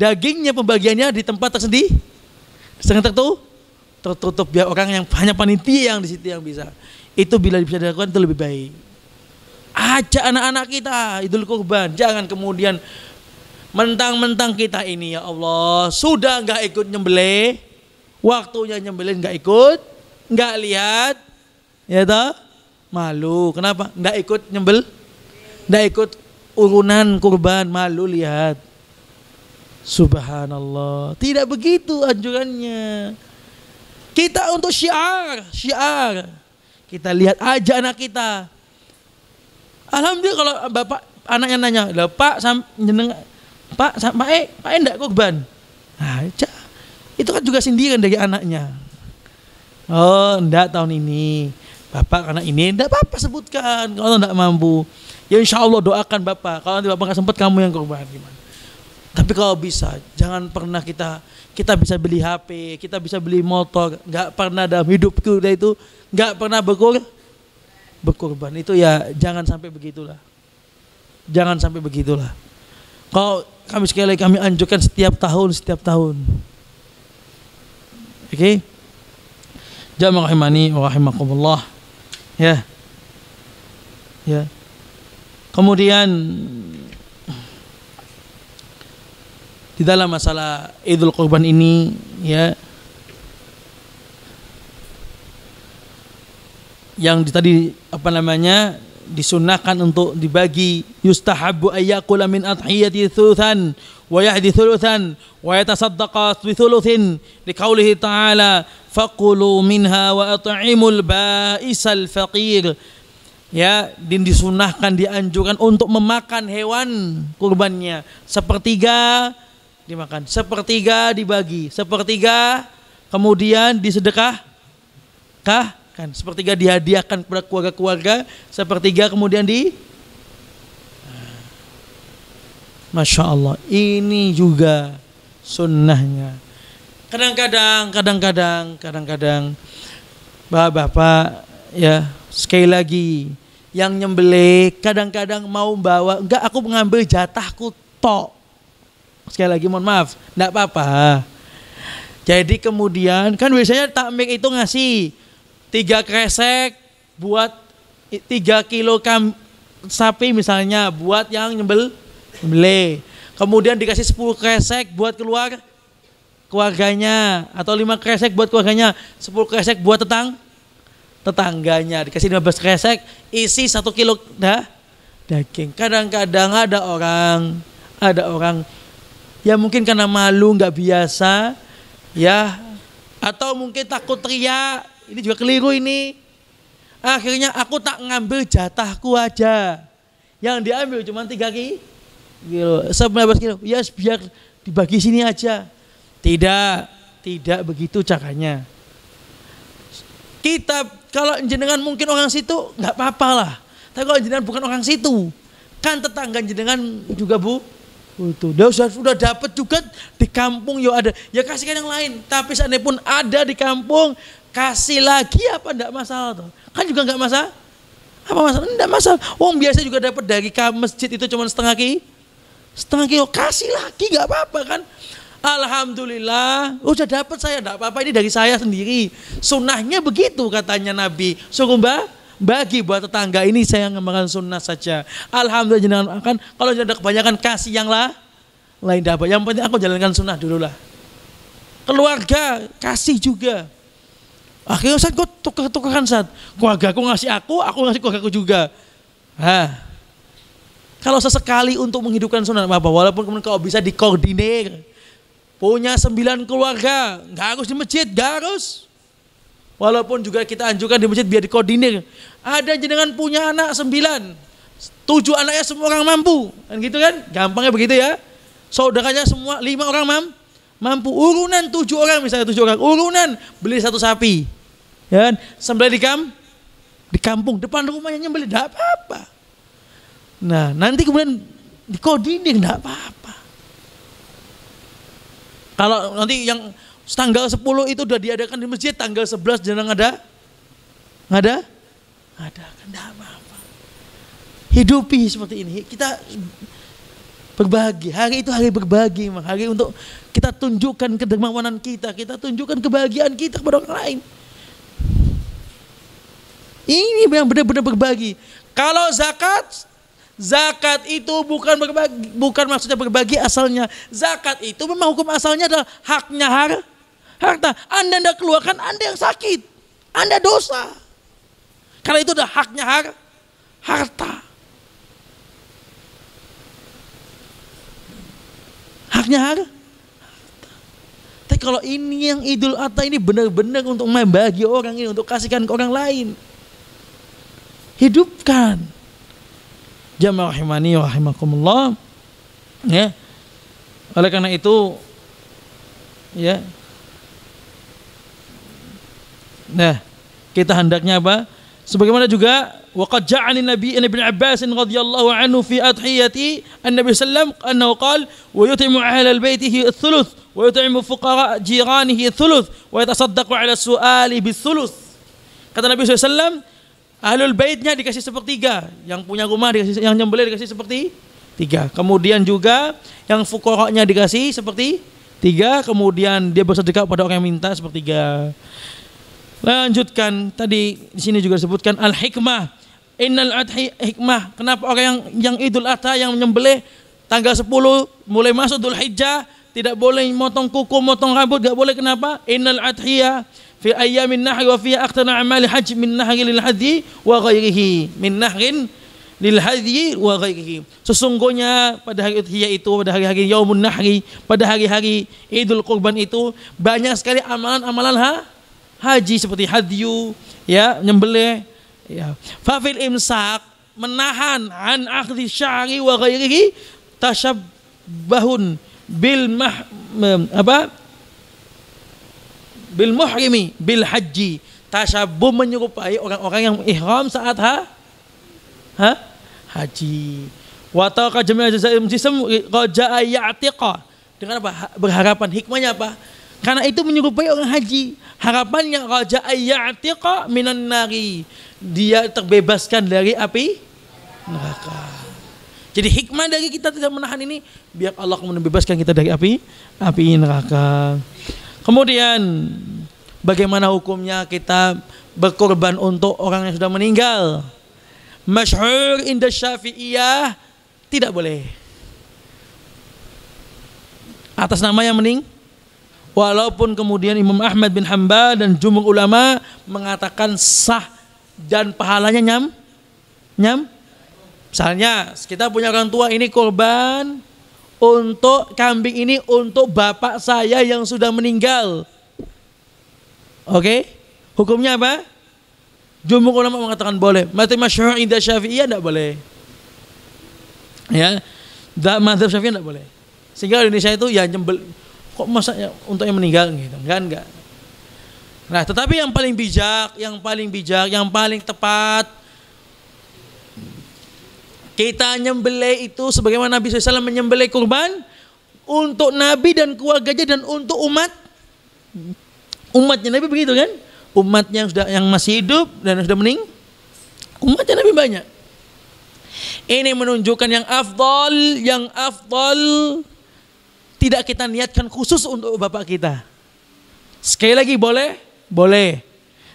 dagingnya pembagiannya di tempat tersendiri. Sangat tertutup. tertutup biar orang yang hanya panitia yang di situ yang bisa itu bila bisa dilakukan itu lebih baik ajak anak-anak kita idul kurban jangan kemudian mentang-mentang kita ini ya Allah sudah nggak ikut nyembelih waktunya nyembelih nggak ikut nggak lihat, ya toh malu. Kenapa? Nggak ikut nyembel, nggak ikut urunan kurban, malu lihat. Subhanallah. Tidak begitu anjurannya. Kita untuk syiar, syiar. Kita lihat aja anak kita. Alhamdulillah kalau bapak anaknya nanya, lah pak sam, jeneng, pak sam, pak e, pak enggak eh, kurban. aja nah, itu kan juga sindiran dari anaknya. Oh, enggak tahun ini. Bapak karena ini enggak Bapak sebutkan kalau enggak mampu. Ya insya Allah doakan Bapak. Kalau nanti Bapak nggak sempat kamu yang korban gimana. Tapi kalau bisa, jangan pernah kita kita bisa beli HP, kita bisa beli motor, nggak pernah dalam hidupku itu nggak pernah berkor berkorban itu ya jangan sampai begitulah. Jangan sampai begitulah. Kalau kami sekali kami anjurkan setiap tahun, setiap tahun. Oke? Okay? Jamaah rahimani wa rahimakumullah. Ya. Ya. Kemudian di dalam masalah Idul Kurban ini ya yang tadi apa namanya disunnahkan untuk dibagi yustahabbu ayyakula min adhiyati thuluthan wa yahdi thuluthan wa yatasaddaqa bi thuluthin liqaulihi ta'ala faqulu minha wa at'imul ba'isal faqir ya dan disunahkan dianjurkan untuk memakan hewan kurbannya sepertiga dimakan sepertiga dibagi sepertiga kemudian disedekah kah dihadiahkan. Sepertiga dihadiahkan kepada keluarga-keluarga, sepertiga kemudian di nah, Masya Allah, ini juga sunnahnya. Kadang-kadang, kadang-kadang, kadang-kadang, bapak-bapak, ya sekali lagi yang nyembelih kadang-kadang mau bawa enggak aku mengambil jatahku tok sekali lagi mohon maaf enggak apa-apa jadi kemudian kan biasanya takmir itu ngasih tiga kresek buat tiga kilo kam, sapi misalnya buat yang nyembel beli Kemudian dikasih 10 kresek buat keluar keluarganya atau lima kresek buat keluarganya, 10 kresek buat tetang tetangganya. Dikasih 15 kresek isi satu kilo dah daging. Kadang-kadang ada orang ada orang ya mungkin karena malu nggak biasa ya atau mungkin takut teriak ini juga keliru ini. Akhirnya aku tak ngambil jatahku aja. Yang diambil cuma tiga kilo, sebelas kilo. Ya yes, biar dibagi sini aja. Tidak, tidak begitu caranya. Kita kalau jenengan mungkin orang situ nggak apa-apa lah. Tapi kalau jenengan bukan orang situ, kan tetangga jenengan juga bu Itu. Dia sudah sudah dapat juga di kampung yo ya ada. Ya kasihkan yang lain. Tapi seandainya pun ada di kampung kasih lagi apa enggak masalah tuh. Kan juga enggak masalah. Apa masalah? Enggak masalah. Wong biasa juga dapat dari masjid itu cuma setengah ki. Setengah kilo kasih lagi enggak apa-apa kan. Alhamdulillah, udah dapat saya enggak apa-apa ini dari saya sendiri. Sunnahnya begitu katanya Nabi. Suruh mbak bagi buat tetangga ini saya ngemakan sunnah saja. Alhamdulillah jangan akan Kalau sudah kebanyakan kasih yang lah lain dapat. Yang penting aku jalankan sunnah dulu lah. Keluarga kasih juga. Akhirnya saat kok tuker-tukeran keluarga aku ngasih aku, aku ngasih keluarga aku juga. Hah. Kalau sesekali untuk menghidupkan sunat apa walaupun kemudian kau bisa dikoordinir punya sembilan keluarga, nggak harus di masjid, nggak harus. Walaupun juga kita anjurkan di masjid biar dikoordinir. Ada jenengan punya anak sembilan, tujuh anaknya semua orang mampu, kan gitu kan? Gampangnya begitu ya. Saudaranya semua lima orang mampu. mampu urunan tujuh orang misalnya tujuh orang urunan beli satu sapi Ya, sembelih di kam di kampung depan rumahnya nyembeli, tidak apa-apa. Nah, nanti kemudian di dikodinin tidak apa-apa. Kalau nanti yang tanggal 10 itu sudah diadakan di masjid, tanggal 11 jangan ada ada ada tidak kan apa-apa. Hidupi seperti ini. Kita berbagi. Hari itu hari berbagi, hari untuk kita tunjukkan kedermawanan kita, kita tunjukkan kebahagiaan kita kepada orang lain. Ini yang benar-benar berbagi. Kalau zakat, zakat itu bukan berbagi, bukan maksudnya berbagi asalnya. Zakat itu memang hukum asalnya adalah haknya har, harta. Anda tidak keluarkan, Anda yang sakit. Anda dosa. Karena itu adalah haknya har, harta. Haknya har, tapi kalau ini yang Idul Adha ini benar-benar untuk membagi orang ini, untuk kasihkan ke orang lain hidupkan jamaah rahimani rahimakumullah ya oleh karena itu ya nah kita hendaknya apa sebagaimana juga waqad ja'ani nabi ibn abbas radhiyallahu anhu fi adhiyati Nabi sallam annahu qala wa yut'imu ahla albaytihi ath-thuluth wa yut'imu fuqara jiranihi ath-thuluth wa yatasaddaqu ala su'ali bis-thuluth kata nabi sallallahu alaihi wasallam Ahlul baitnya dikasih sepertiga, yang punya rumah dikasih yang nyembelih dikasih seperti tiga. Kemudian juga yang fukoroknya dikasih seperti tiga, kemudian dia bersedekah pada orang yang minta sepertiga. Lanjutkan tadi di sini juga disebutkan al hikmah. Innal adhi hikmah. Kenapa orang yang yang Idul Adha yang nyembelih tanggal sepuluh mulai masuk idul Dzulhijjah tidak boleh motong kuku, motong rambut, gak boleh kenapa? Innal adhiya fi ayyamin nahri wa fi aqtana amali hajj min nahri lil hadhi wa ghairihi min nahrin lil hadhi wa ghairihi sesungguhnya pada hari udhiyah itu pada hari-hari yaumun nahri pada hari-hari Idul korban itu banyak sekali amalan-amalan ha haji seperti hadyu ya nyembelih ya fafil imsak menahan an akhdhi syari wa ghairihi tashabbahun bil mah apa bil muhrimi bil haji tasyabuh menyerupai orang-orang yang ihram saat ha, ha? haji wa taqa jami'a jazaim jism qaja ya'tiqa dengan apa berharapan hikmahnya apa karena itu menyerupai orang haji harapannya qaja ya'tiqa minan nari dia terbebaskan dari api neraka jadi hikmah dari kita tidak menahan ini biar Allah kemudian bebaskan kita dari api api neraka. Kemudian bagaimana hukumnya kita berkorban untuk orang yang sudah meninggal? Masyhur indah syafi'iyah tidak boleh. Atas nama yang mening, walaupun kemudian Imam Ahmad bin Hambal dan jumhur ulama mengatakan sah dan pahalanya nyam, nyam, Misalnya kita punya orang tua ini korban untuk kambing ini untuk bapak saya yang sudah meninggal. Oke? Okay? Hukumnya apa? Jumhur ulama mengatakan boleh. Mati masyhur indah syafi'iyah tidak boleh. Ya. tidak Mazhab syafi'iyah tidak boleh. Sehingga Indonesia itu ya nyembel kok masa ya, untuk yang meninggal gitu kan enggak. Nah, tetapi yang paling bijak, yang paling bijak, yang paling tepat kita nyembelih itu sebagaimana Nabi SAW menyembelih kurban untuk Nabi dan keluarganya dan untuk umat umatnya Nabi begitu kan umatnya yang sudah yang masih hidup dan yang sudah mening umatnya Nabi banyak ini menunjukkan yang afdol yang afdol tidak kita niatkan khusus untuk bapak kita sekali lagi boleh boleh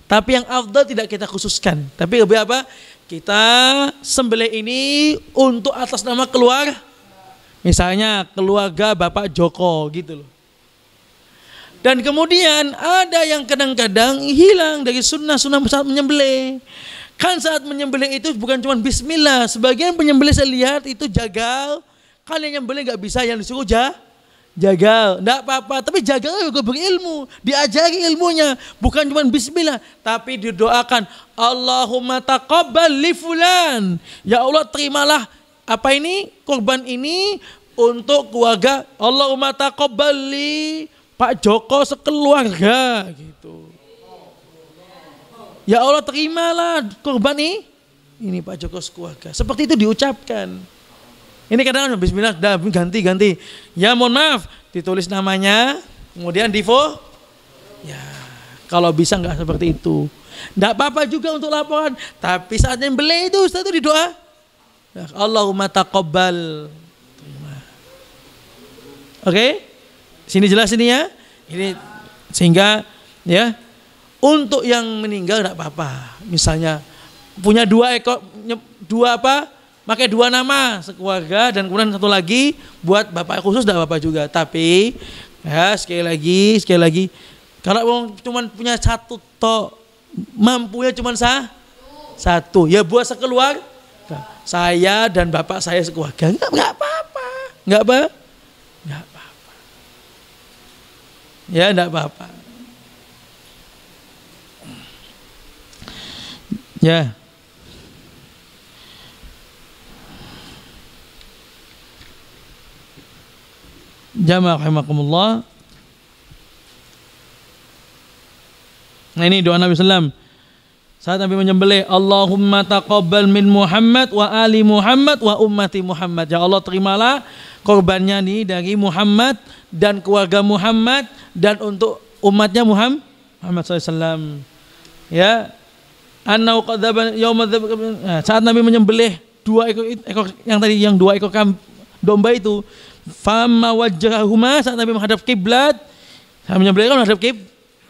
tapi yang afdol tidak kita khususkan tapi lebih apa kita sembelih ini untuk atas nama keluar. Misalnya keluarga Bapak Joko gitu loh. Dan kemudian ada yang kadang-kadang hilang dari sunnah-sunnah saat menyembelih. Kan saat menyembelih itu bukan cuma bismillah. Sebagian penyembelih saya lihat itu jagal. Kalian yang beli nggak bisa yang disuruh jah Jagal, enggak apa-apa, tapi jagal juga berilmu, diajari ilmunya, bukan cuma bismillah, tapi didoakan Allahumma taqabbal li fulan. Ya Allah, terimalah apa ini? Korban ini untuk keluarga Allahumma taqabbal li Pak Joko sekeluarga gitu. Ya Allah terimalah korban ini ini Pak Joko sekeluarga. Seperti itu diucapkan. Ini kadang-kadang bismillah dah ganti ganti. Ya mohon maaf, ditulis namanya, kemudian divo. Ya, kalau bisa nggak seperti itu. Tidak apa-apa juga untuk laporan, tapi saatnya beli itu Ustaz itu didoa. Ya, Allahumma taqabbal. Oke? Sini jelas ini ya. Ini sehingga ya untuk yang meninggal tidak apa-apa. Misalnya punya dua ekor dua apa? pakai dua nama sekeluarga dan kemudian satu lagi buat bapak khusus dan bapak juga tapi ya sekali lagi sekali lagi kalau mau cuma punya satu to mampunya cuma sah satu ya buat sekeluar saya dan bapak saya sekeluarga nggak nggak apa-apa nggak apa nggak apa-apa ya nggak apa-apa ya yeah. jamaah rahimakumullah. Nah ini doa Nabi sallam saat Nabi menyembelih Allahumma taqabbal min Muhammad wa ali Muhammad wa ummati Muhammad ya Allah terimalah korbannya nih dari Muhammad dan keluarga Muhammad dan untuk umatnya Muhammad Muhammad Sallam. ya annau qadzaba nah, saat Nabi menyembelih dua ekor, ekor yang tadi yang dua ekor domba itu Fama wajahuma saat Nabi menghadap kiblat, hanya beliau menghadap kib,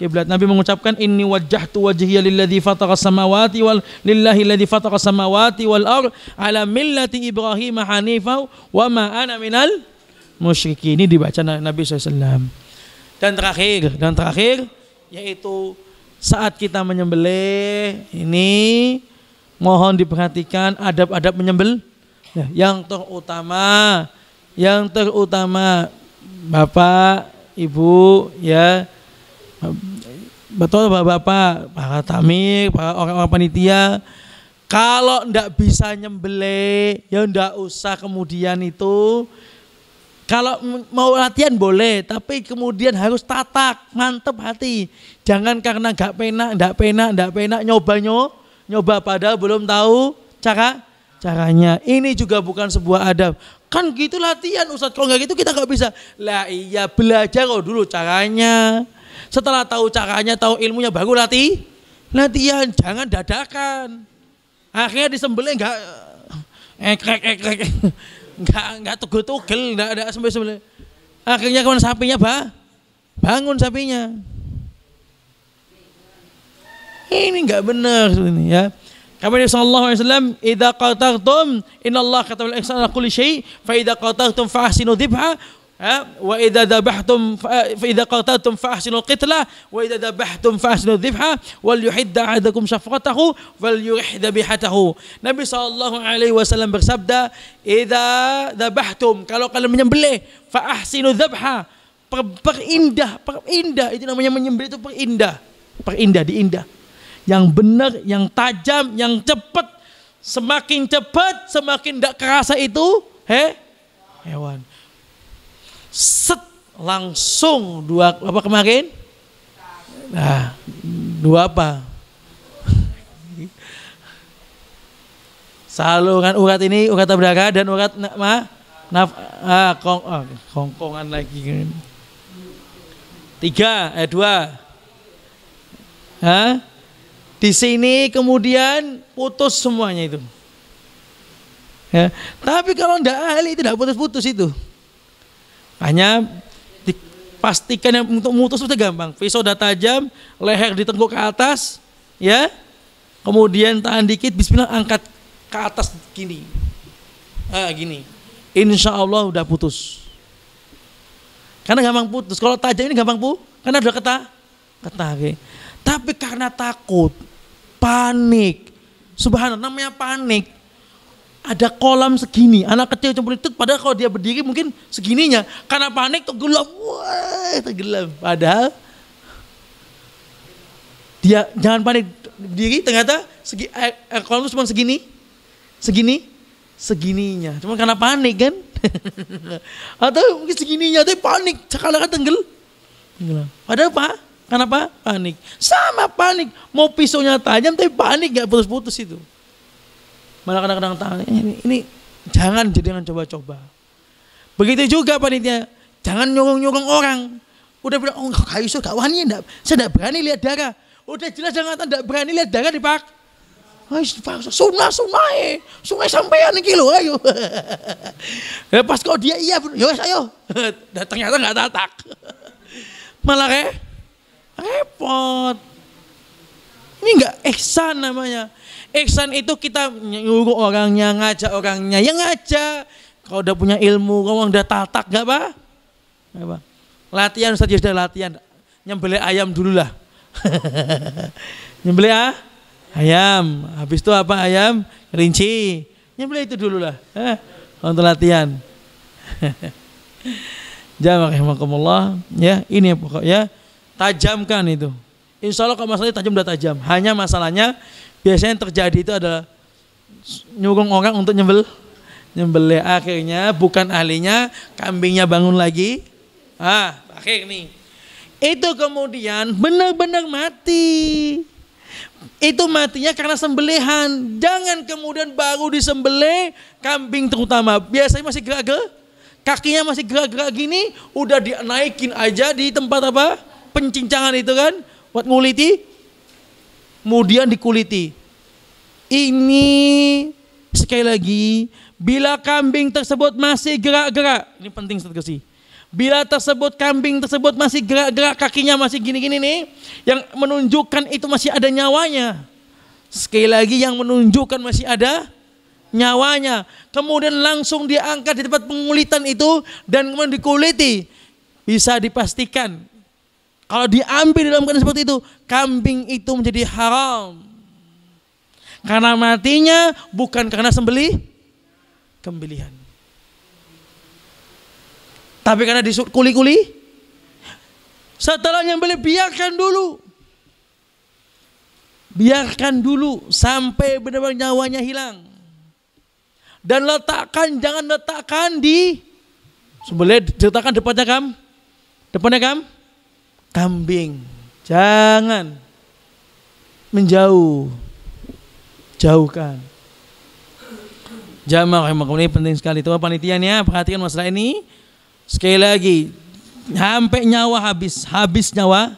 kiblat. Nabi mengucapkan wajah wajjahtu wajhiya lilladzi fatara samawati wal lillahi alladzi fatara samawati wal ar ala millati Ibrahim hanifa wa ma ana minal musyrikin. Ini dibaca Nabi SAW. Dan terakhir, dan terakhir yaitu saat kita menyembelih ini mohon diperhatikan adab-adab menyembel yang terutama yang terutama Bapak, Ibu, ya betul Bapak-bapak, para tamir, para orang-orang panitia. Kalau ndak bisa nyembelih, ya ndak usah kemudian itu kalau mau latihan boleh, tapi kemudian harus tatak, mantep hati. Jangan karena gak penak, ndak penak, ndak penak nyoba nyoba padahal belum tahu cara caranya. Ini juga bukan sebuah adab. Kan gitu latihan Ustadz, kalau nggak gitu kita nggak bisa. Lah iya belajar kok dulu caranya. Setelah tahu caranya, tahu ilmunya baru latih. Latihan, jangan dadakan. Akhirnya disembelih nggak eh, ekrek ekrek nggak nggak tugu tugel nggak ada sembelih sembelih. Akhirnya kawan sapinya bah bangun sapinya. Ini nggak benar ini ya. Kami Nabi sallallahu alaihi wasallam, "Idza qatartum, Allah kata oleh kulli syai, fa faida qatartum fa ahsinu dhibha." wa ida dabahtum fa ida qataltum fa ahsinu qitla wa ida dabahtum fa ahsinu dibha wal yuhidda adakum syafqatahu wal yuhidda bihatahu Nabi sallallahu alaihi wasallam bersabda "Ida dabahtum kalau kalian menyembelih fa ahsinu indah, perindah perindah itu namanya menyembelih itu perindah perindah diindah yang benar, yang tajam, yang cepat. Semakin cepat, semakin tidak kerasa itu he, hewan. Set langsung dua apa kemarin? Nah, dua apa? Saluran <laughs> urat ini urat berdarah dan urat ma, naf ah, kong, ah, kongkongan lagi. Kan. Tiga, eh dua. Hah? Di sini kemudian putus semuanya itu. Ya. Tapi kalau tidak ahli itu tidak putus-putus itu. Hanya dipastikan yang untuk mutus itu gampang. pisau udah tajam, leher ditengkuk ke atas, ya. Kemudian tahan dikit, bismillah angkat ke atas gini. Ah, gini. Insya Allah udah putus. Karena gampang putus. Kalau tajam ini gampang pu Karena udah ketah. Ketah. Okay. Tapi karena takut, panik. Subhanallah namanya panik. Ada kolam segini, anak kecil cemburu itu padahal kalau dia berdiri mungkin segininya. Karena panik tenggelam, wah tenggelam. Padahal dia jangan panik berdiri ternyata segi, eh, eh, kolam itu cuma segini, segini, segininya. Cuma karena panik kan. <laughs> Atau mungkin segininya, tapi panik, cakalakan tenggel. Tenggelam. Padahal apa? Kenapa? Panik. Sama panik. Mau pisaunya tajam tapi panik gak putus-putus itu. Malah kadang-kadang tangan eh, ini, ini jangan jadi dengan coba-coba. Begitu juga panitia, jangan nyogong-nyogong orang. Udah bilang, oh kayu iso gak wani, enggak, saya gak berani lihat darah. Udah jelas jangan enggak berani lihat darah di pak. Sunnah sunah eh. sungai sampean iki lho ayo. <laughs> Lepas kok dia iya, yo ayo. <laughs> Ternyata enggak tatak. <laughs> Malah kayak eh, repot. Ini enggak ihsan namanya. Ihsan itu kita nyuruh orangnya, ngajak orangnya. Yang ngajak. Kalau udah punya ilmu, kalau udah tatak gak apa? Enggak apa? Latihan saja ya sudah latihan. Nyembelih ayam dulu lah. <laughs> Nyembelih ah? ayam. Habis itu apa ayam? Rinci. Nyembelih itu dulu lah. Eh, untuk latihan. <laughs> rahimakumullah. ya ini pokoknya Tajamkan itu. Insya Allah kalau masalahnya tajam udah tajam. Hanya masalahnya biasanya yang terjadi itu adalah nyugung orang untuk nyembel. Nyembelih akhirnya bukan ahlinya, kambingnya bangun lagi. Ah, akhir nih. Itu kemudian benar-benar mati. Itu matinya karena sembelihan. Jangan kemudian baru disembelih kambing terutama. Biasanya masih gerak-gerak kakinya masih gerak-gerak gini, udah dinaikin aja di tempat apa? pencincangan itu kan buat nguliti kemudian dikuliti ini sekali lagi bila kambing tersebut masih gerak-gerak ini penting satu kasih bila tersebut kambing tersebut masih gerak-gerak kakinya masih gini-gini nih yang menunjukkan itu masih ada nyawanya sekali lagi yang menunjukkan masih ada nyawanya kemudian langsung diangkat di tempat pengulitan itu dan kemudian dikuliti bisa dipastikan kalau diambil dalam keadaan seperti itu, kambing itu menjadi haram. Karena matinya bukan karena sembeli, kembelian. Tapi karena disut kuli-kuli. Setelah beli biarkan dulu. Biarkan dulu sampai benar-benar nyawanya hilang. Dan letakkan jangan letakkan di sembelih letakkan depannya kam. Depannya kam kambing. Jangan menjauh. Jauhkan. Jamaah ya, ini penting sekali. Teman panitianya perhatikan masalah ini. Sekali lagi, sampai nyawa habis, habis nyawa,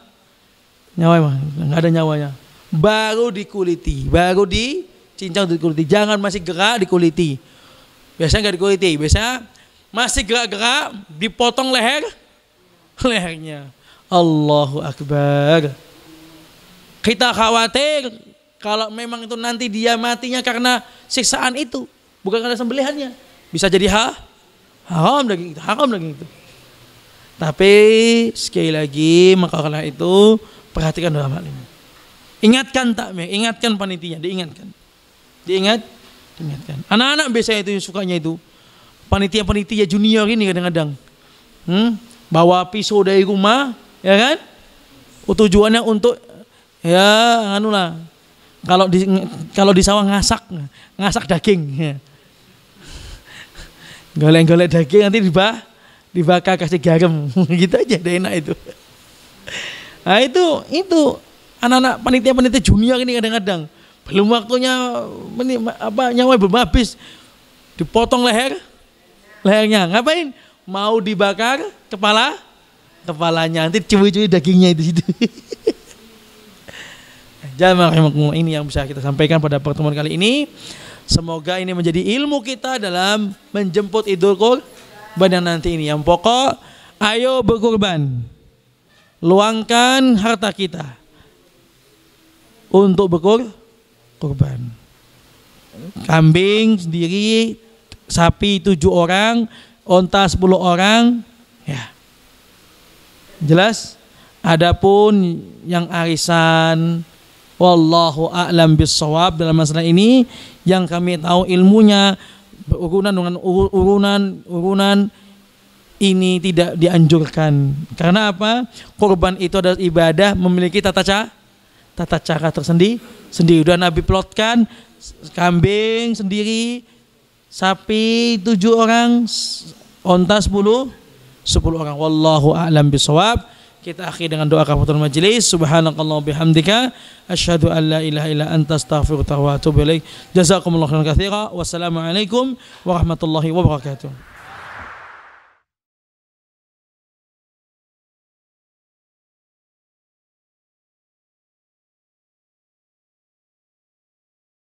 nyawa emang ya, nggak ada nyawanya. Baru dikuliti, baru dicincang dikuliti. Jangan masih gerak dikuliti. Biasanya nggak dikuliti, biasanya masih gerak-gerak dipotong leher, <laughs> lehernya. Allahu Akbar. Kita khawatir kalau memang itu nanti dia matinya karena siksaan itu, bukan karena sembelihannya. Bisa jadi ha? Haram daging itu, haram daging itu. Tapi sekali lagi maka karena itu perhatikan dalam hal ini. Ingatkan takmir, ingatkan panitia, diingatkan. Diingat, diingatkan. Anak-anak biasanya itu sukanya itu. Panitia-panitia junior ini kadang-kadang. Hmm? Bawa pisau dari rumah, ya kan? Tujuannya untuk ya anu lah. Kalau di kalau di sawah ngasak, ngasak daging. Ya. Golek-golek daging nanti dibah, dibakar kasih garam. <laughs> gitu aja deh enak itu. Nah itu itu anak-anak panitia-panitia junior ini kadang-kadang belum waktunya meni, apa nyawa belum habis dipotong leher lehernya ngapain mau dibakar kepala kepalanya nanti cuy-cuy dagingnya itu situ. <laughs> Jazakumullah ini yang bisa kita sampaikan pada pertemuan kali ini. Semoga ini menjadi ilmu kita dalam menjemput Idul Kurban yang nanti ini. Yang pokok, ayo berkurban. Luangkan harta kita untuk berkurban. Kambing sendiri, sapi tujuh orang, onta sepuluh orang, ya. Jelas? Adapun yang arisan wallahu a'lam bisawab dalam masalah ini yang kami tahu ilmunya urunan dengan urunan urunan ini tidak dianjurkan karena apa korban itu adalah ibadah memiliki tata cara tata cara tersendiri sendiri udah Nabi plotkan kambing sendiri sapi tujuh orang onta sepuluh 10 orang wallahu a'lam bisawab kita akhiri dengan doa kafatul majlis subhanakallah bihamdika asyhadu an la ilaha illa anta astaghfiruka wa atubu ilaik jazakumullahu khairan katsira wassalamu alaikum warahmatullahi wabarakatuh